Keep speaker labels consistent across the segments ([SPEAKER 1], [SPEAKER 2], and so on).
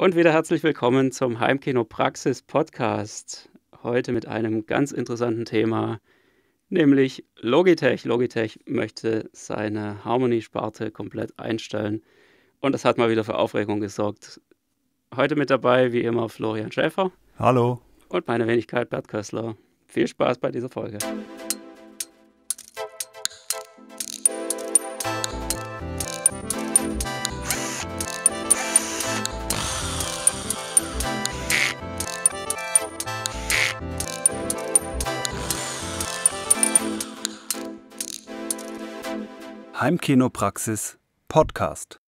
[SPEAKER 1] Und wieder herzlich willkommen zum Heimkino Praxis Podcast. Heute mit einem ganz interessanten Thema, nämlich Logitech. Logitech möchte seine Harmony-Sparte komplett einstellen. Und das hat mal wieder für Aufregung gesorgt. Heute mit dabei, wie immer, Florian Schäfer. Hallo. Und meine Wenigkeit Bert Kössler. Viel Spaß bei dieser Folge.
[SPEAKER 2] Heimkinopraxis Podcast.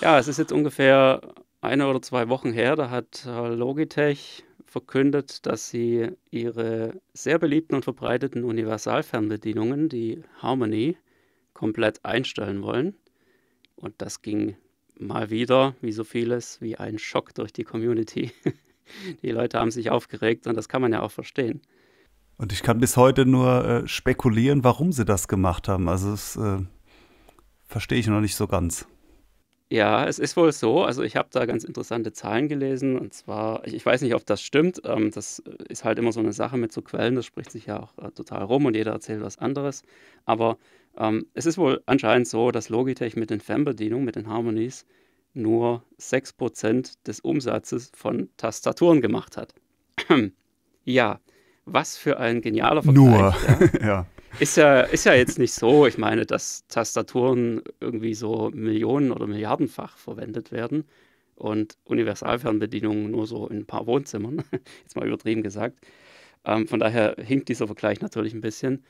[SPEAKER 1] Ja, es ist jetzt ungefähr eine oder zwei Wochen her, da hat äh, Logitech verkündet, dass sie ihre sehr beliebten und verbreiteten Universalfernbedienungen, die Harmony, komplett einstellen wollen. Und das ging mal wieder, wie so vieles, wie ein Schock durch die Community. Die Leute haben sich aufgeregt und das kann man ja auch verstehen.
[SPEAKER 2] Und ich kann bis heute nur äh, spekulieren, warum sie das gemacht haben. Also das äh, verstehe ich noch nicht so ganz.
[SPEAKER 1] Ja, es ist wohl so. Also ich habe da ganz interessante Zahlen gelesen. Und zwar, ich, ich weiß nicht, ob das stimmt. Ähm, das äh, ist halt immer so eine Sache mit so Quellen. Das spricht sich ja auch äh, total rum und jeder erzählt was anderes. Aber ähm, es ist wohl anscheinend so, dass Logitech mit den Fernbedienungen, mit den Harmonies, nur 6% des Umsatzes von Tastaturen gemacht hat. ja, was für ein genialer Vergleich. Nur, ja. ja. Ist ja, ist ja jetzt nicht so, ich meine, dass Tastaturen irgendwie so Millionen oder Milliardenfach verwendet werden und Universalfernbedienungen nur so in ein paar Wohnzimmern, jetzt mal übertrieben gesagt. Ähm, von daher hinkt dieser Vergleich natürlich ein bisschen.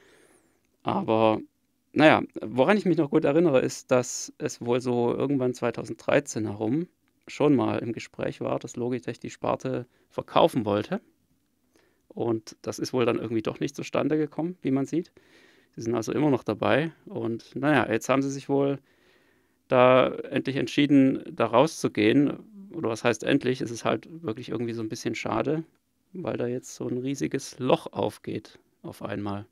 [SPEAKER 1] Aber naja, woran ich mich noch gut erinnere, ist, dass es wohl so irgendwann 2013 herum schon mal im Gespräch war, dass Logitech die Sparte verkaufen wollte. Und das ist wohl dann irgendwie doch nicht zustande gekommen, wie man sieht. Sie sind also immer noch dabei. Und naja, jetzt haben sie sich wohl da endlich entschieden, da rauszugehen. Oder was heißt endlich? Es ist halt wirklich irgendwie so ein bisschen schade, weil da jetzt so ein riesiges Loch aufgeht auf einmal.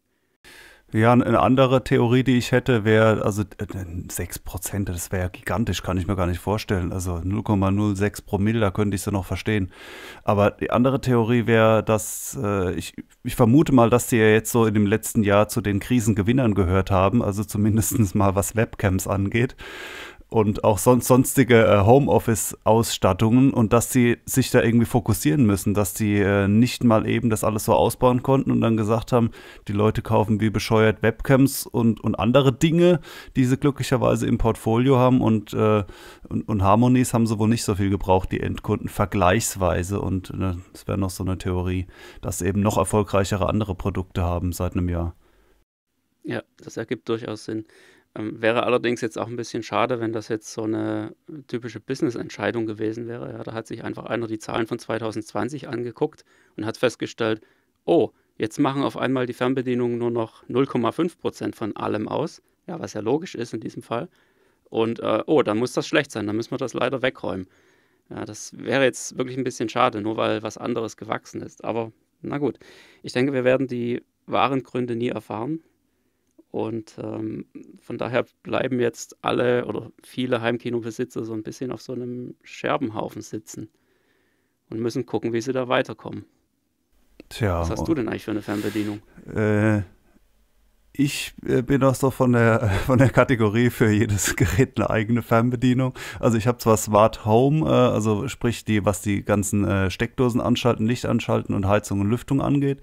[SPEAKER 2] Ja, eine andere Theorie, die ich hätte, wäre, also 6%, das wäre ja gigantisch, kann ich mir gar nicht vorstellen. Also 0,06 Promille, da könnte ich es ja noch verstehen. Aber die andere Theorie wäre, dass äh, ich, ich vermute mal, dass die ja jetzt so in dem letzten Jahr zu den Krisengewinnern gehört haben, also zumindest mal was Webcams angeht und auch sonst, sonstige äh, Homeoffice-Ausstattungen und dass sie sich da irgendwie fokussieren müssen, dass die äh, nicht mal eben das alles so ausbauen konnten und dann gesagt haben, die Leute kaufen wie bescheuert Webcams und, und andere Dinge, die sie glücklicherweise im Portfolio haben und, äh, und, und, Harmonies haben sie wohl nicht so viel gebraucht, die Endkunden vergleichsweise und ne, es ne, wäre noch so eine Theorie, dass sie eben noch erfolgreichere andere Produkte haben seit einem Jahr.
[SPEAKER 1] Ja, das ergibt durchaus Sinn. Ähm, wäre allerdings jetzt auch ein bisschen schade, wenn das jetzt so eine typische Business-Entscheidung gewesen wäre. Ja, da hat sich einfach einer die Zahlen von 2020 angeguckt und hat festgestellt, oh, jetzt machen auf einmal die Fernbedienungen nur noch 0,5 Prozent von allem aus. Ja, was ja logisch ist in diesem Fall. Und äh, oh, dann muss das schlecht sein, dann müssen wir das leider wegräumen. Ja, das wäre jetzt wirklich ein bisschen schade, nur weil was anderes gewachsen ist. Aber na gut, ich denke, wir werden die wahren Gründe nie erfahren. Und ähm, von daher bleiben jetzt alle oder viele Heimkinobesitzer so ein bisschen auf so einem Scherbenhaufen sitzen und müssen gucken, wie sie da weiterkommen.
[SPEAKER 2] Tja. Was hast du denn
[SPEAKER 1] eigentlich für eine Fernbedienung?
[SPEAKER 2] Äh, ich äh, bin auch so von der, von der Kategorie für jedes Gerät eine eigene Fernbedienung. Also ich habe zwar Smart Home, äh, also sprich die, was die ganzen äh, Steckdosen anschalten, Licht anschalten und Heizung und Lüftung angeht.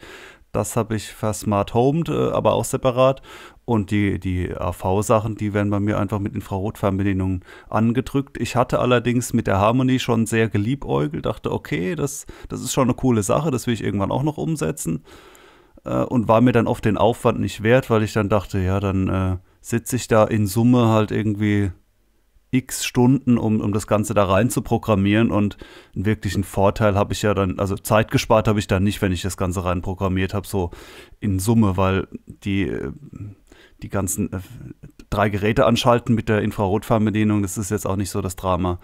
[SPEAKER 2] Das habe ich versmart homed, äh, aber auch separat. Und die, die AV-Sachen, die werden bei mir einfach mit Infrarotfernbedienungen angedrückt. Ich hatte allerdings mit der Harmony schon sehr geliebäugelt, dachte, okay, das, das ist schon eine coole Sache, das will ich irgendwann auch noch umsetzen. Äh, und war mir dann oft den Aufwand nicht wert, weil ich dann dachte, ja, dann äh, sitze ich da in Summe halt irgendwie x Stunden, um, um das Ganze da rein zu programmieren. Und einen wirklichen Vorteil habe ich ja dann, also Zeit gespart habe ich dann nicht, wenn ich das Ganze rein programmiert habe, so in Summe, weil die, äh, die ganzen äh, drei Geräte anschalten mit der Infrarotfernbedienung, das ist jetzt auch nicht so das Drama.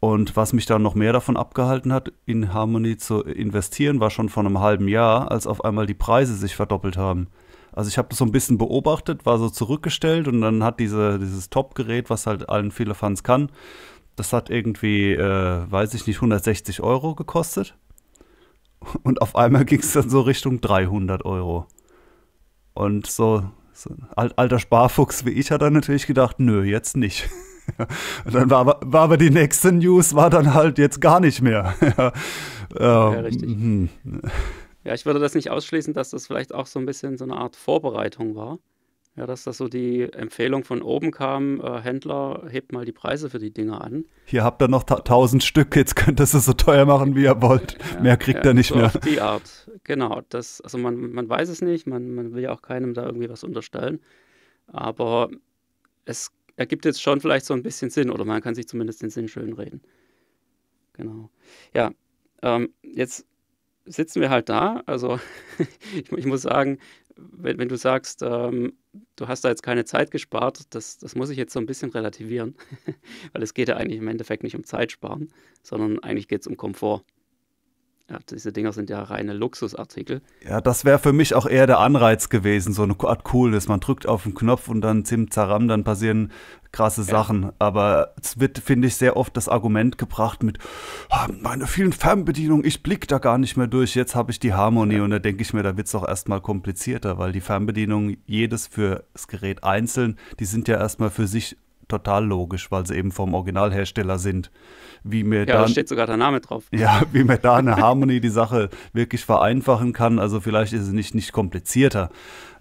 [SPEAKER 2] Und was mich dann noch mehr davon abgehalten hat, in Harmony zu investieren, war schon vor einem halben Jahr, als auf einmal die Preise sich verdoppelt haben. Also ich habe das so ein bisschen beobachtet, war so zurückgestellt und dann hat diese, dieses Top-Gerät, was halt allen viele Fans kann, das hat irgendwie, äh, weiß ich nicht, 160 Euro gekostet. Und auf einmal ging es dann so Richtung 300 Euro. Und so, so ein alter Sparfuchs wie ich hat dann natürlich gedacht, nö, jetzt nicht. und dann war aber, war aber die nächste News, war dann halt jetzt gar nicht mehr. ja, ähm, ja, richtig. Mhm.
[SPEAKER 1] Ja, ich würde das nicht ausschließen, dass das vielleicht auch so ein bisschen so eine Art Vorbereitung war. Ja, dass das so die Empfehlung von oben kam, äh, Händler, hebt mal die Preise für die Dinger an.
[SPEAKER 2] Hier habt ihr noch tausend Stück, jetzt könnt ihr es so teuer machen, wie ihr wollt. Ja, mehr kriegt ja, ihr nicht so mehr. Auf
[SPEAKER 1] die Art, genau. Das, also man, man weiß es nicht, man, man will ja auch keinem da irgendwie was unterstellen. Aber es ergibt jetzt schon vielleicht so ein bisschen Sinn oder man kann sich zumindest den Sinn schönreden. Genau. Ja, ähm, jetzt sitzen wir halt da. Also ich, ich, muss sagen, wenn, wenn du sagst, ähm, du hast da jetzt keine Zeit gespart, das, das muss ich jetzt so ein bisschen relativieren, weil es geht ja eigentlich im Endeffekt nicht um Zeit sparen, sondern eigentlich geht es um Komfort. Ja, diese Dinger sind ja reine Luxusartikel.
[SPEAKER 2] Ja, das wäre für mich auch eher der Anreiz gewesen, so eine Art Cooles. Man drückt auf den Knopf und dann zaram, dann passieren krasse ja. Sachen. Aber es wird, finde ich, sehr oft das Argument gebracht mit ah, meine vielen Fernbedienungen, ich blicke da gar nicht mehr durch, jetzt habe ich die Harmonie. Ja. Und da denke ich mir, da wird es auch erstmal komplizierter, weil die Fernbedienungen, jedes für das Gerät einzeln, die sind ja erstmal für sich total logisch, weil sie eben vom Originalhersteller sind. Wie mir ja, da steht sogar der Name drauf. Ja, wie mir da eine Harmony die Sache wirklich vereinfachen kann. Also vielleicht ist es nicht, nicht komplizierter.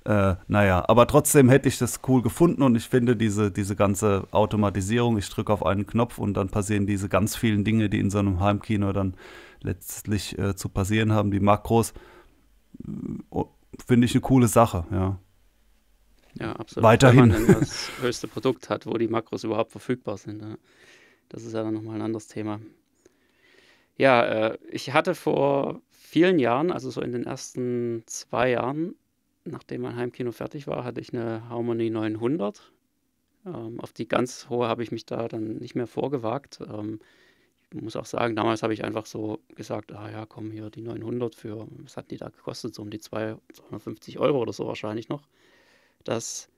[SPEAKER 2] Äh, naja, aber trotzdem hätte ich das cool gefunden und ich finde diese, diese ganze Automatisierung, ich drücke auf einen Knopf und dann passieren diese ganz vielen Dinge, die in so einem Heimkino dann letztlich äh, zu passieren haben, die Makros, äh, finde ich eine coole Sache, ja. Ja, absolut. Weiterhin. Wenn man
[SPEAKER 1] das höchste Produkt hat, wo die Makros überhaupt verfügbar sind. Das ist ja dann nochmal ein anderes Thema. Ja, äh, ich hatte vor vielen Jahren, also so in den ersten zwei Jahren, nachdem mein Heimkino fertig war, hatte ich eine Harmony 900. Ähm, auf die ganz hohe habe ich mich da dann nicht mehr vorgewagt. Ähm, ich muss auch sagen, damals habe ich einfach so gesagt, ah ja, komm hier die 900 für, was hat die da gekostet? So um die 250 Euro oder so wahrscheinlich noch. Das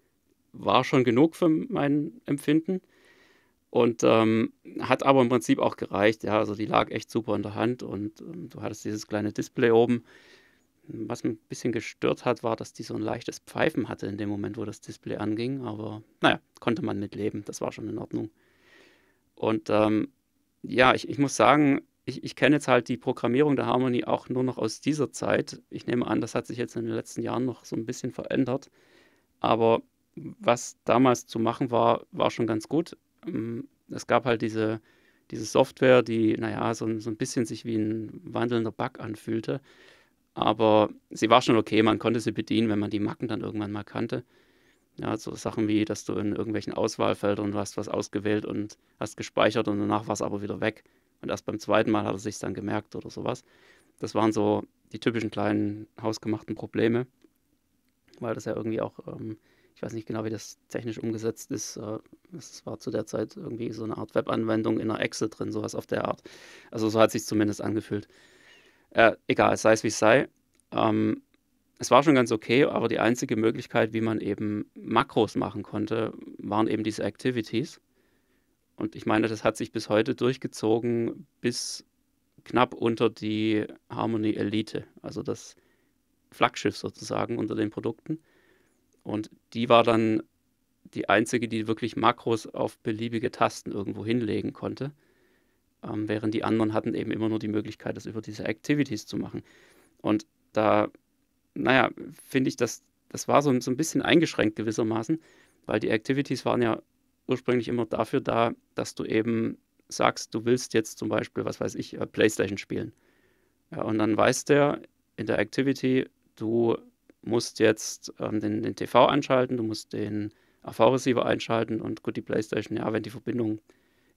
[SPEAKER 1] war schon genug für mein Empfinden und ähm, hat aber im Prinzip auch gereicht. Ja, also die lag echt super in der Hand und ähm, du hattest dieses kleine Display oben. Was mich ein bisschen gestört hat, war, dass die so ein leichtes Pfeifen hatte in dem Moment, wo das Display anging. Aber naja, konnte man mitleben. Das war schon in Ordnung. Und ähm, ja, ich, ich muss sagen, ich, ich kenne jetzt halt die Programmierung der Harmony auch nur noch aus dieser Zeit. Ich nehme an, das hat sich jetzt in den letzten Jahren noch so ein bisschen verändert. Aber was damals zu machen war, war schon ganz gut. Ähm, es gab halt diese, diese Software, die, naja, so, so ein bisschen sich wie ein wandelnder Bug anfühlte. Aber sie war schon okay, man konnte sie bedienen, wenn man die Macken dann irgendwann mal kannte. Ja, so Sachen wie, dass du in irgendwelchen Auswahlfeldern du hast was ausgewählt und hast gespeichert und danach war es aber wieder weg. Und erst beim zweiten Mal hat er sich dann gemerkt oder sowas. Das waren so die typischen kleinen hausgemachten Probleme weil das ja irgendwie auch, ähm, ich weiß nicht genau, wie das technisch umgesetzt ist. Äh, es äh, war zu der Zeit irgendwie so eine Art Webanwendung in einer Excel drin, sowas auf der Art. Also so hat sich zumindest angefühlt. Äh, egal, sei es wie es sei. Ähm, es war schon ganz okay, aber die einzige Möglichkeit, wie man eben Makros machen konnte, waren eben diese Activities. Und ich meine, das hat sich bis heute durchgezogen bis knapp unter die Harmony Elite. Also das Flaggschiff sozusagen unter den Produkten. Und die war dann die einzige, die wirklich Makros auf beliebige Tasten irgendwo hinlegen konnte. Ähm, während die anderen hatten eben immer nur die Möglichkeit, das über diese Activities zu machen. Und da, naja, finde ich, dass das war so, so ein bisschen eingeschränkt gewissermaßen, weil die Activities waren ja ursprünglich immer dafür da, dass du eben sagst, du willst jetzt zum Beispiel, was weiß ich, äh, PlayStation spielen. Ja, und dann weiß der in der Activity, du musst jetzt ähm, den, den, TV anschalten, du musst den AV-Receiver einschalten und gut, die Playstation, ja, wenn die Verbindung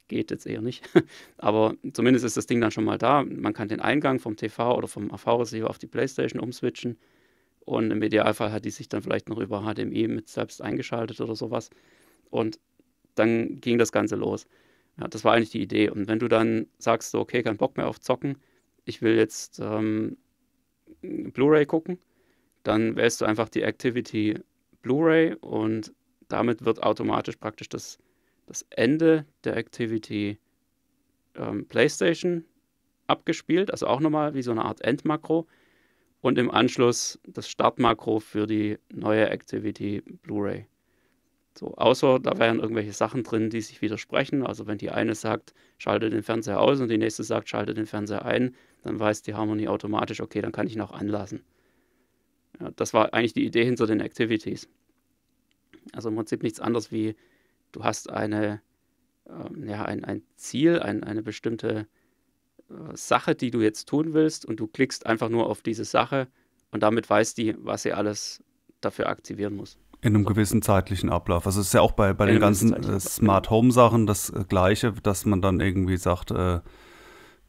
[SPEAKER 1] geht, jetzt eher nicht. Aber zumindest ist das Ding dann schon mal da. Man kann den Eingang vom TV oder vom AV-Receiver auf die Playstation umswitchen und im Idealfall hat die sich dann vielleicht noch über HDMI mit selbst eingeschaltet oder sowas. Und dann ging das Ganze los. Ja, das war eigentlich die Idee. Und wenn du dann sagst, so, okay, kein Bock mehr auf Zocken, ich will jetzt ähm, Blu-ray gucken, dann wählst du einfach die Activity Blu-ray und damit wird automatisch praktisch das, das Ende der Activity ähm, PlayStation abgespielt, also auch nochmal wie so eine Art Endmakro und im Anschluss das Startmakro für die neue Activity Blu-ray. So, außer da wären irgendwelche Sachen drin, die sich widersprechen. Also wenn die eine sagt, schalte den Fernseher aus und die nächste sagt, schalte den Fernseher ein, dann weiß die Harmony automatisch, okay, dann kann ich ihn auch anlassen. Ja, das war eigentlich die Idee hinter den Activities. Also im Prinzip nichts anderes wie, du hast eine, ähm, ja, ein, ein Ziel, ein, eine bestimmte äh, Sache, die du jetzt tun willst und du klickst einfach nur auf diese Sache und damit weiß die, was sie alles dafür aktivieren muss.
[SPEAKER 2] In einem gewissen zeitlichen Ablauf. Also es ist ja auch bei, bei den ganzen äh, Smart Home Sachen das äh, Gleiche, dass man dann irgendwie sagt, äh,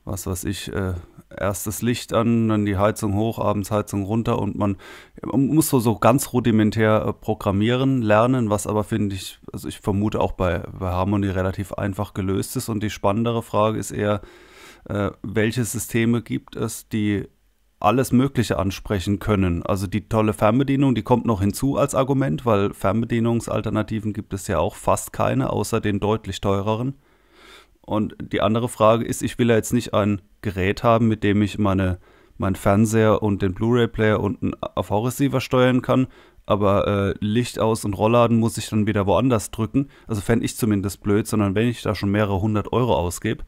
[SPEAKER 2] was weiß ich, äh, erst Licht an, dann die Heizung hoch, abends Heizung runter und man, man muss so, so ganz rudimentär äh, programmieren lernen, was aber finde ich, also ich vermute auch bei, bei Harmony relativ einfach gelöst ist und die spannendere Frage ist eher, äh, welche Systeme gibt es, die alles Mögliche ansprechen können. Also die tolle Fernbedienung, die kommt noch hinzu als Argument, weil Fernbedienungsalternativen gibt es ja auch fast keine, außer den deutlich teureren. Und die andere Frage ist, ich will ja jetzt nicht ein Gerät haben, mit dem ich meine, meinen Fernseher und den Blu-ray-Player und einen AV-Receiver steuern kann, aber äh, Licht aus und Rollladen muss ich dann wieder woanders drücken. Also fände ich zumindest blöd, sondern wenn ich da schon mehrere hundert Euro ausgebe,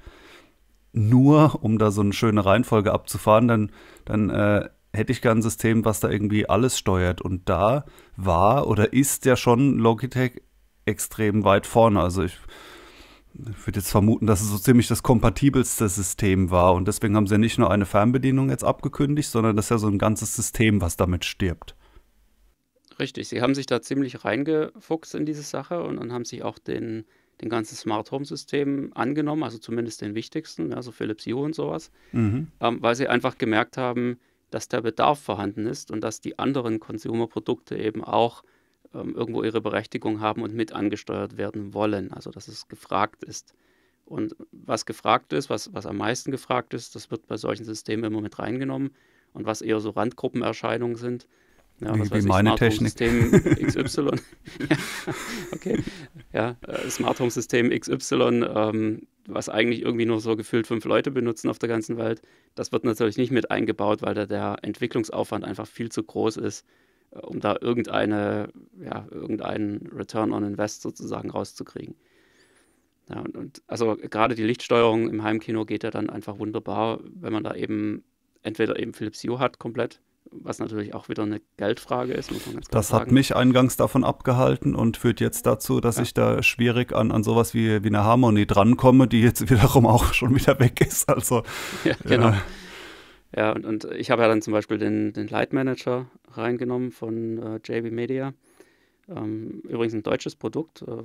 [SPEAKER 2] nur um da so eine schöne Reihenfolge abzufahren, dann, dann äh, hätte ich gern ein System, was da irgendwie alles steuert. Und da war oder ist ja schon Logitech extrem weit vorne. Also ich ich würde jetzt vermuten, dass es so ziemlich das kompatibelste System war. Und deswegen haben sie ja nicht nur eine Fernbedienung jetzt abgekündigt, sondern das ist ja so ein ganzes System, was damit stirbt.
[SPEAKER 1] Richtig, sie haben sich da ziemlich reingefuchst in diese Sache und, und haben sich auch den, den ganzen Smart Home System angenommen, also zumindest den wichtigsten, also Philips Hue und sowas, mhm. ähm, weil sie einfach gemerkt haben, dass der Bedarf vorhanden ist und dass die anderen Consumer-Produkte eben auch ähm, irgendwo ihre Berechtigung haben und mit angesteuert werden wollen. Also dass es gefragt ist. Und was gefragt ist, was, was am meisten gefragt ist, das wird bei solchen Systemen immer mit reingenommen. Und was eher so Randgruppenerscheinungen sind, ja, wie, wie ich, Smart Technik. System XY. ja, okay. Ja, äh, Smart Home System XY, ähm, was eigentlich irgendwie nur so gefühlt fünf Leute benutzen auf der ganzen Welt, das wird natürlich nicht mit eingebaut, weil da der Entwicklungsaufwand einfach viel zu groß ist, äh, um da irgendeine, ja, irgendeinen Return on Invest sozusagen rauszukriegen. Ja, und, und, also gerade die Lichtsteuerung im Heimkino geht ja dann einfach wunderbar, wenn man da eben entweder eben Philips Hue hat komplett, was natürlich auch wieder eine Geldfrage ist, muss man ganz Das hat sagen. mich
[SPEAKER 2] eingangs davon abgehalten und führt jetzt dazu, dass ja. ich da schwierig an, an sowas wie, wie eine Harmony drankomme, die jetzt wiederum auch schon wieder weg ist. Also ja, genau. Äh,
[SPEAKER 1] ja, und, und ich habe ja dann zum Beispiel den, den Light Manager reingenommen von äh, JB Media. Ähm, übrigens ein deutsches Produkt, äh,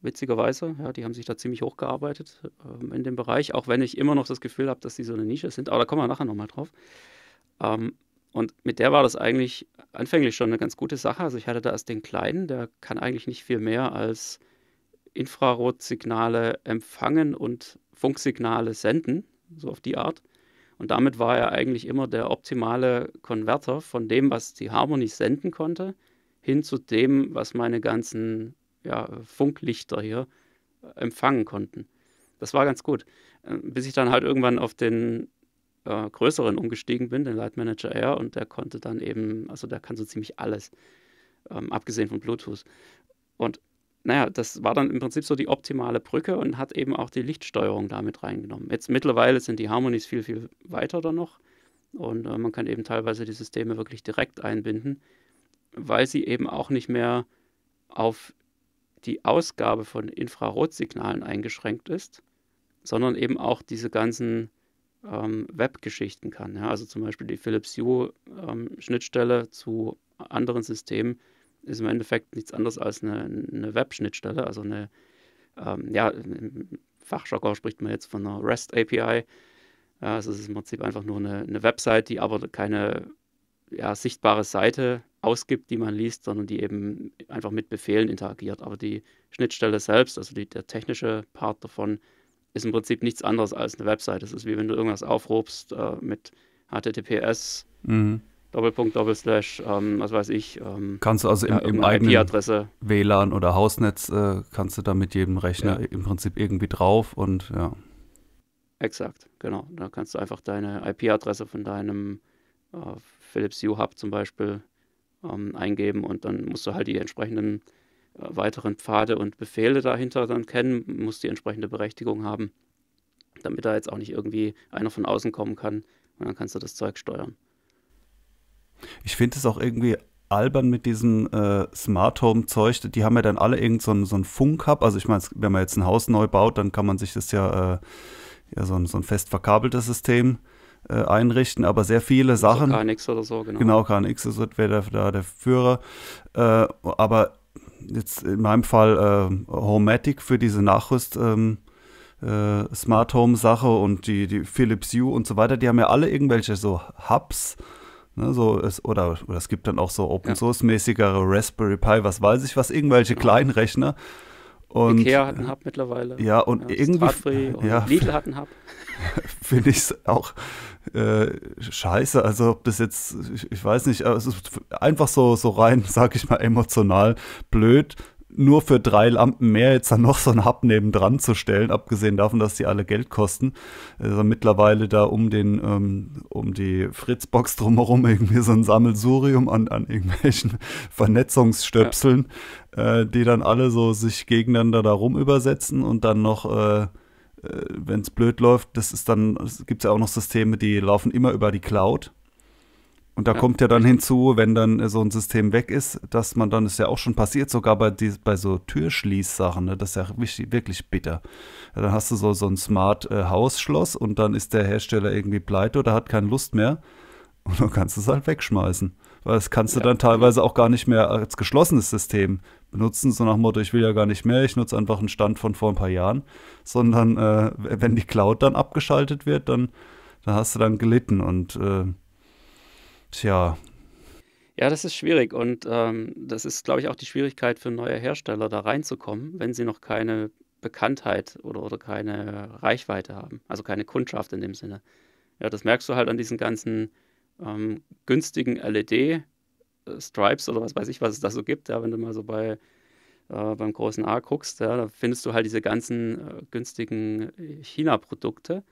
[SPEAKER 1] witzigerweise. Ja, die haben sich da ziemlich hochgearbeitet äh, in dem Bereich, auch wenn ich immer noch das Gefühl habe, dass die so eine Nische sind. Aber da kommen wir nachher nochmal drauf. Ähm, und mit der war das eigentlich anfänglich schon eine ganz gute Sache. Also ich hatte da erst den Kleinen, der kann eigentlich nicht viel mehr als Infrarotsignale empfangen und Funksignale senden, so auf die Art. Und damit war er eigentlich immer der optimale Konverter von dem, was die Harmony senden konnte, hin zu dem, was meine ganzen ja, Funklichter hier äh, empfangen konnten. Das war ganz gut. Ähm, bis ich dann halt irgendwann auf den äh, größeren umgestiegen bin, den Light Manager Air, und der konnte dann eben, also der kann so ziemlich alles, ähm, abgesehen von Bluetooth. Und naja, das war dann im Prinzip so die optimale Brücke und hat eben auch die Lichtsteuerung damit reingenommen. Jetzt mittlerweile sind die Harmonies viel, viel weiter da noch und äh, man kann eben teilweise die Systeme wirklich direkt einbinden, weil sie eben auch nicht mehr auf die Ausgabe von Infrarotsignalen eingeschränkt ist, sondern eben auch diese ganzen ähm, Web-Geschichten kann. Ja? Also zum Beispiel die Philips Hue ähm, Schnittstelle zu anderen Systemen ist im Endeffekt nichts anderes als eine, eine Web-Schnittstelle, also eine, ähm, ja, im Fachjargon spricht man jetzt von einer REST-API. Ja, also es ist im Prinzip einfach nur eine, eine Website, die aber keine ja, sichtbare Seite ausgibt, die man liest, sondern die eben einfach mit Befehlen interagiert. Aber die Schnittstelle selbst, also die, der technische Part davon, ist im Prinzip nichts anderes als eine Website. Es ist wie wenn du irgendwas aufrobst äh, mit HTTPS. Mhm. Doppelpunkt, Doppelslash, ähm, was weiß ich. Ähm, kannst du also im, ja, im eigenen
[SPEAKER 2] WLAN oder Hausnetz, äh, kannst du da mit jedem Rechner ja. im Prinzip irgendwie drauf und ja.
[SPEAKER 1] Exakt, genau. Da kannst du einfach deine IP-Adresse von deinem äh, Philips Hue Hub zum Beispiel ähm, eingeben und dann musst du halt die entsprechenden äh, weiteren Pfade und Befehle dahinter dann kennen, musst die entsprechende Berechtigung haben, damit da jetzt auch nicht irgendwie einer von außen kommen kann und dann kannst du das Zeug steuern.
[SPEAKER 2] Ich finde es auch irgendwie albern mit diesem äh, Smart Home Zeug. Die haben ja dann alle irgend so einen, so Funk-Hub. Also ich meine, wenn man jetzt ein Haus neu baut, dann kann man sich das ja, äh, ja so, ein, so ein fest verkabeltes System äh, einrichten. Aber sehr viele Sachen. Also KNX oder so, genau. Genau, KNX ist, wäre da der Führer. Äh, aber jetzt in meinem Fall äh, Homematic für diese Nachrüst. Ähm, äh, Smart Home Sache und die, die Philips Hue und so weiter, die haben ja alle irgendwelche so Hubs, Ne, so es, oder, oder es gibt dann auch so Open Source mäßigere Raspberry Pi, was weiß ich was, irgendwelche kleinen Rechner. Und, Ikea hat einen Hub mittlerweile. Ja, und ja, irgendwie. Und ja, Lidl hat einen Hub. Finde ich es auch äh, scheiße. Also, ob das jetzt, ich, ich weiß nicht, es ist einfach so, so rein, sag ich mal, emotional blöd, nur für drei Lampen mehr jetzt dann noch so einen Hub neben dran zu stellen, abgesehen davon, dass die alle Geld kosten. Also mittlerweile da um den, ähm, um die Fritzbox drumherum irgendwie so ein Sammelsurium an, an irgendwelchen Vernetzungsstöpseln, ja. äh, die dann alle so sich gegeneinander da rum übersetzen und dann noch äh, äh wenn es blöd läuft, das ist dann, gibt es ja auch noch Systeme, die laufen immer über die Cloud. Und da ja. kommt ja dann hinzu, wenn dann äh, so ein System weg ist, dass man dann ist ja auch schon passiert, sogar bei, die, bei so Türschließsachen, ne? das ist ja wirklich, wirklich bitter. Ja, dann hast du so, so ein Smart äh, Hausschloss und dann ist der Hersteller irgendwie pleite oder hat keine Lust mehr und dann kannst du es halt wegschmeißen. Weil das kannst ja. du dann teilweise auch gar nicht mehr als geschlossenes System benutzen, so nach dem Motto, ich will ja gar nicht mehr, ich nutze einfach einen Stand von vor ein paar Jahren, sondern äh, wenn die Cloud dann abgeschaltet wird, dann, dann hast du dann gelitten und äh, Tja.
[SPEAKER 1] Ja, das ist schwierig und ähm, das ist, glaube ich, auch die Schwierigkeit für neue Hersteller, da reinzukommen, wenn sie noch keine Bekanntheit oder, oder keine Reichweite haben, also keine Kundschaft in dem Sinne. Ja, das merkst du halt an diesen ganzen ähm, günstigen LED-Stripes äh, oder was weiß ich, was es da so gibt, ja, wenn du mal so bei äh, beim großen A guckst, ja, da findest du halt diese ganzen äh, günstigen äh, China-Produkte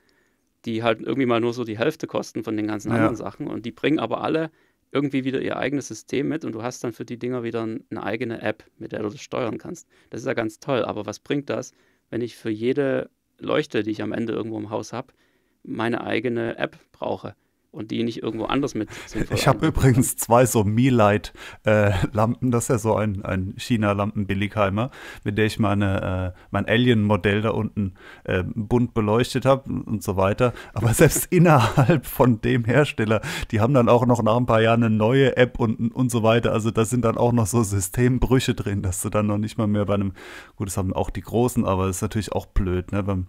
[SPEAKER 1] die halt irgendwie mal nur so die Hälfte kosten von den ganzen ja. anderen Sachen. Und die bringen aber alle irgendwie wieder ihr eigenes System mit und du hast dann für die Dinger wieder eine eigene App, mit der du das steuern kannst. Das ist ja ganz toll, aber was bringt das, wenn ich für jede Leuchte, die ich am Ende irgendwo im Haus habe, meine eigene App brauche? und die nicht irgendwo anders mit
[SPEAKER 2] Ich habe übrigens zwei so Meelight-Lampen, äh, Lampen, das ist ja so ein, ein China-Lampen-Billigheimer, mit der ich meine, äh, mein Alien-Modell da unten äh, bunt beleuchtet habe und so weiter. Aber selbst innerhalb von dem Hersteller, die haben dann auch noch nach ein paar Jahren eine neue App und, und so weiter. Also da sind dann auch noch so Systembrüche drin, dass du dann noch nicht mal mehr bei einem, gut, das haben auch die Großen, aber das ist natürlich auch blöd, ne? Beim,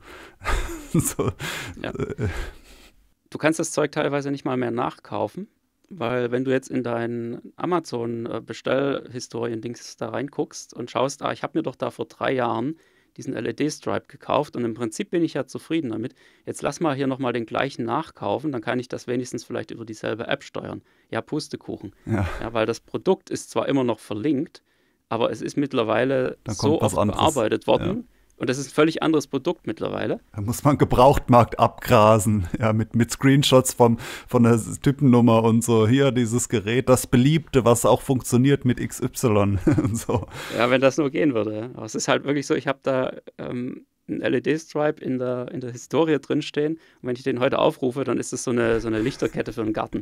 [SPEAKER 2] so, ja. äh,
[SPEAKER 1] du kannst das Zeug teilweise nicht mal mehr nachkaufen, weil wenn du jetzt in deinen Amazon-Bestellhistorien-Dings äh, da reinguckst und schaust, ah, ich habe mir doch da vor drei Jahren diesen LED-Stripe gekauft und im Prinzip bin ich ja zufrieden damit. Jetzt lass mal hier nochmal den gleichen nachkaufen, dann kann ich das wenigstens vielleicht über dieselbe App steuern. Ja, Pustekuchen. Ja. ja weil das Produkt ist zwar immer noch verlinkt, aber es ist mittlerweile so oft anderes. bearbeitet worden, und das ist ein völlig anderes Produkt mittlerweile.
[SPEAKER 2] Da muss man Gebrauchtmarkt abgrasen, ja, mit, mit Screenshots vom, von der Typennummer und so. Hier dieses Gerät, das Beliebte, was auch funktioniert mit XY und so.
[SPEAKER 1] Ja, wenn das nur gehen würde. Aber es ist halt wirklich so, ich habe da ähm, ein LED-Stripe in der, in der Historie drinstehen. Und wenn ich den heute aufrufe, dann ist das so eine, so eine Lichterkette für einen Garten.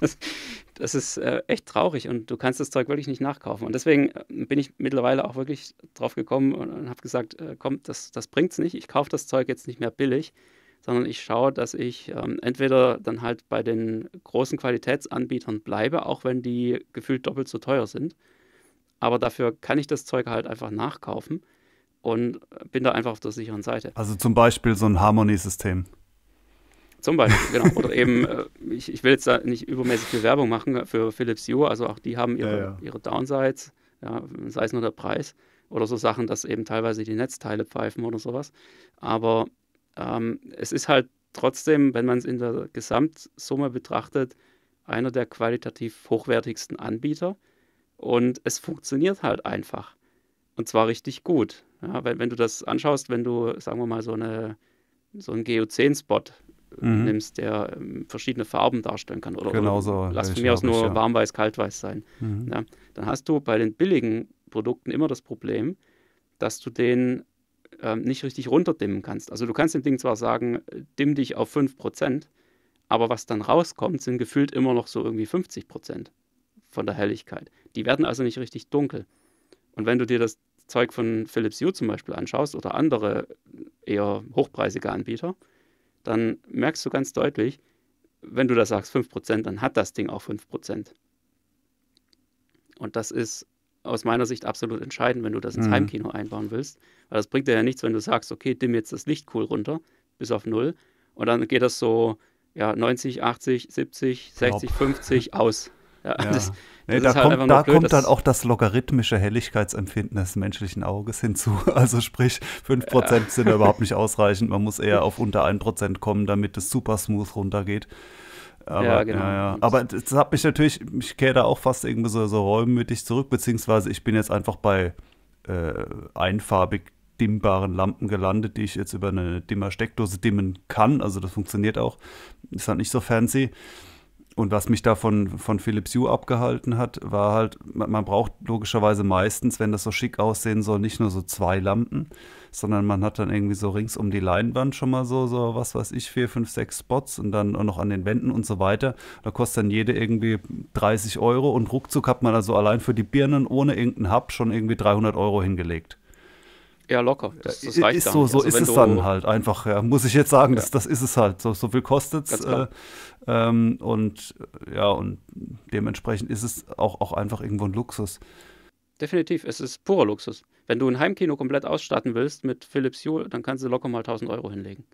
[SPEAKER 1] das, das ist äh, echt traurig und du kannst das Zeug wirklich nicht nachkaufen. Und deswegen äh, bin ich mittlerweile auch wirklich drauf gekommen und, und habe gesagt, äh, komm, das, das es nicht. Ich kaufe das Zeug jetzt nicht mehr billig, sondern ich schaue, dass ich ähm, entweder dann halt bei den großen Qualitätsanbietern bleibe, auch wenn die gefühlt doppelt so teuer sind. Aber dafür kann ich das Zeug halt einfach nachkaufen und bin da einfach auf der sicheren Seite. Also
[SPEAKER 2] zum Beispiel so ein Harmony-System.
[SPEAKER 1] Zum Beispiel, genau. Oder eben, äh, ich, ich, will jetzt da nicht übermäßig viel Werbung machen für Philips Hue, also auch die haben ihre, ja, ja. ihre Downsides, ja, sei es nur der Preis oder so Sachen, dass eben teilweise die Netzteile pfeifen oder sowas. Aber ähm, es ist halt trotzdem, wenn man es in der Gesamtsumme betrachtet, einer der qualitativ hochwertigsten Anbieter. Und es funktioniert halt einfach. Und zwar richtig gut. Ja, weil, wenn du das anschaust, wenn du, sagen wir mal, so, eine, so einen GO10-Spot äh, mhm. nimmst, der ähm, verschiedene Farben darstellen kann. Oder, genau oder so. lass von mir aus nur ja. warmweiß, kaltweiß sein. Mhm. Ja, dann hast du bei den billigen Produkten immer das Problem, dass du den ähm, nicht richtig runterdimmen kannst. Also du kannst dem Ding zwar sagen, äh, dimm dich auf 5%, aber was dann rauskommt, sind gefühlt immer noch so irgendwie 50% von der Helligkeit. Die werden also nicht richtig dunkel. Und wenn du dir das Zeug von Philips Hue zum Beispiel anschaust oder andere eher hochpreisige Anbieter, dann merkst du ganz deutlich, wenn du da sagst 5%, dann hat das Ding auch 5%. Und das ist aus meiner Sicht absolut entscheidend, wenn du das ins mhm. Heimkino einbauen willst. Weil das bringt dir ja nichts, wenn du sagst, okay, dimm jetzt das Licht cool runter bis auf null und dann geht das so ja, 90, 80, 70, 60, Top. 50 aus da, halt kommt, dann
[SPEAKER 2] auch das logarithmische Helligkeitsempfinden des menschlichen Auges hinzu. Also sprich, 5% ja. sind überhaupt nicht ausreichend. Man muss eher auf unter 1% kommen, damit es super smooth runtergeht. Aber, ja, genau. Ja, ja. Aber das hat mich natürlich, ich kehre da auch fast irgendwie so, so räummütig zurück, beziehungsweise ich bin jetzt einfach bei äh, einfarbig dimmbaren Lampen gelandet, die ich jetzt über eine Dimmer-Steckdose dimmen kann. Also das funktioniert auch. Ist halt nicht so fancy. Und was mich da von, von Philips Hue abgehalten hat, war halt, man braucht logischerweise meistens, wenn das so schick aussehen soll, nicht nur so zwei Lampen, sondern man hat dann irgendwie so rings um die Leinwand schon mal so, so was weiß ich, vier, fünf, sechs Spots und dann auch noch an den Wänden und so weiter. Da kostet dann jede irgendwie 30 Euro und ruckzuck hat man also allein für die Birnen ohne irgendeinen Hub schon irgendwie 300 Euro hingelegt.
[SPEAKER 1] Ja, locker. Das, das äh, reicht ist dann. So, so also, ist es dann halt
[SPEAKER 2] einfach, ja. muss ich jetzt sagen. Ja. Das, das ist es halt. So, so viel kostet es. Äh, ähm, und äh, ja, und dementsprechend ist es auch, auch einfach irgendwo ein Luxus.
[SPEAKER 1] Definitiv, es ist purer Luxus. Wenn du ein Heimkino komplett ausstatten willst mit Philips Hue, dann kannst du locker mal 1000 Euro hinlegen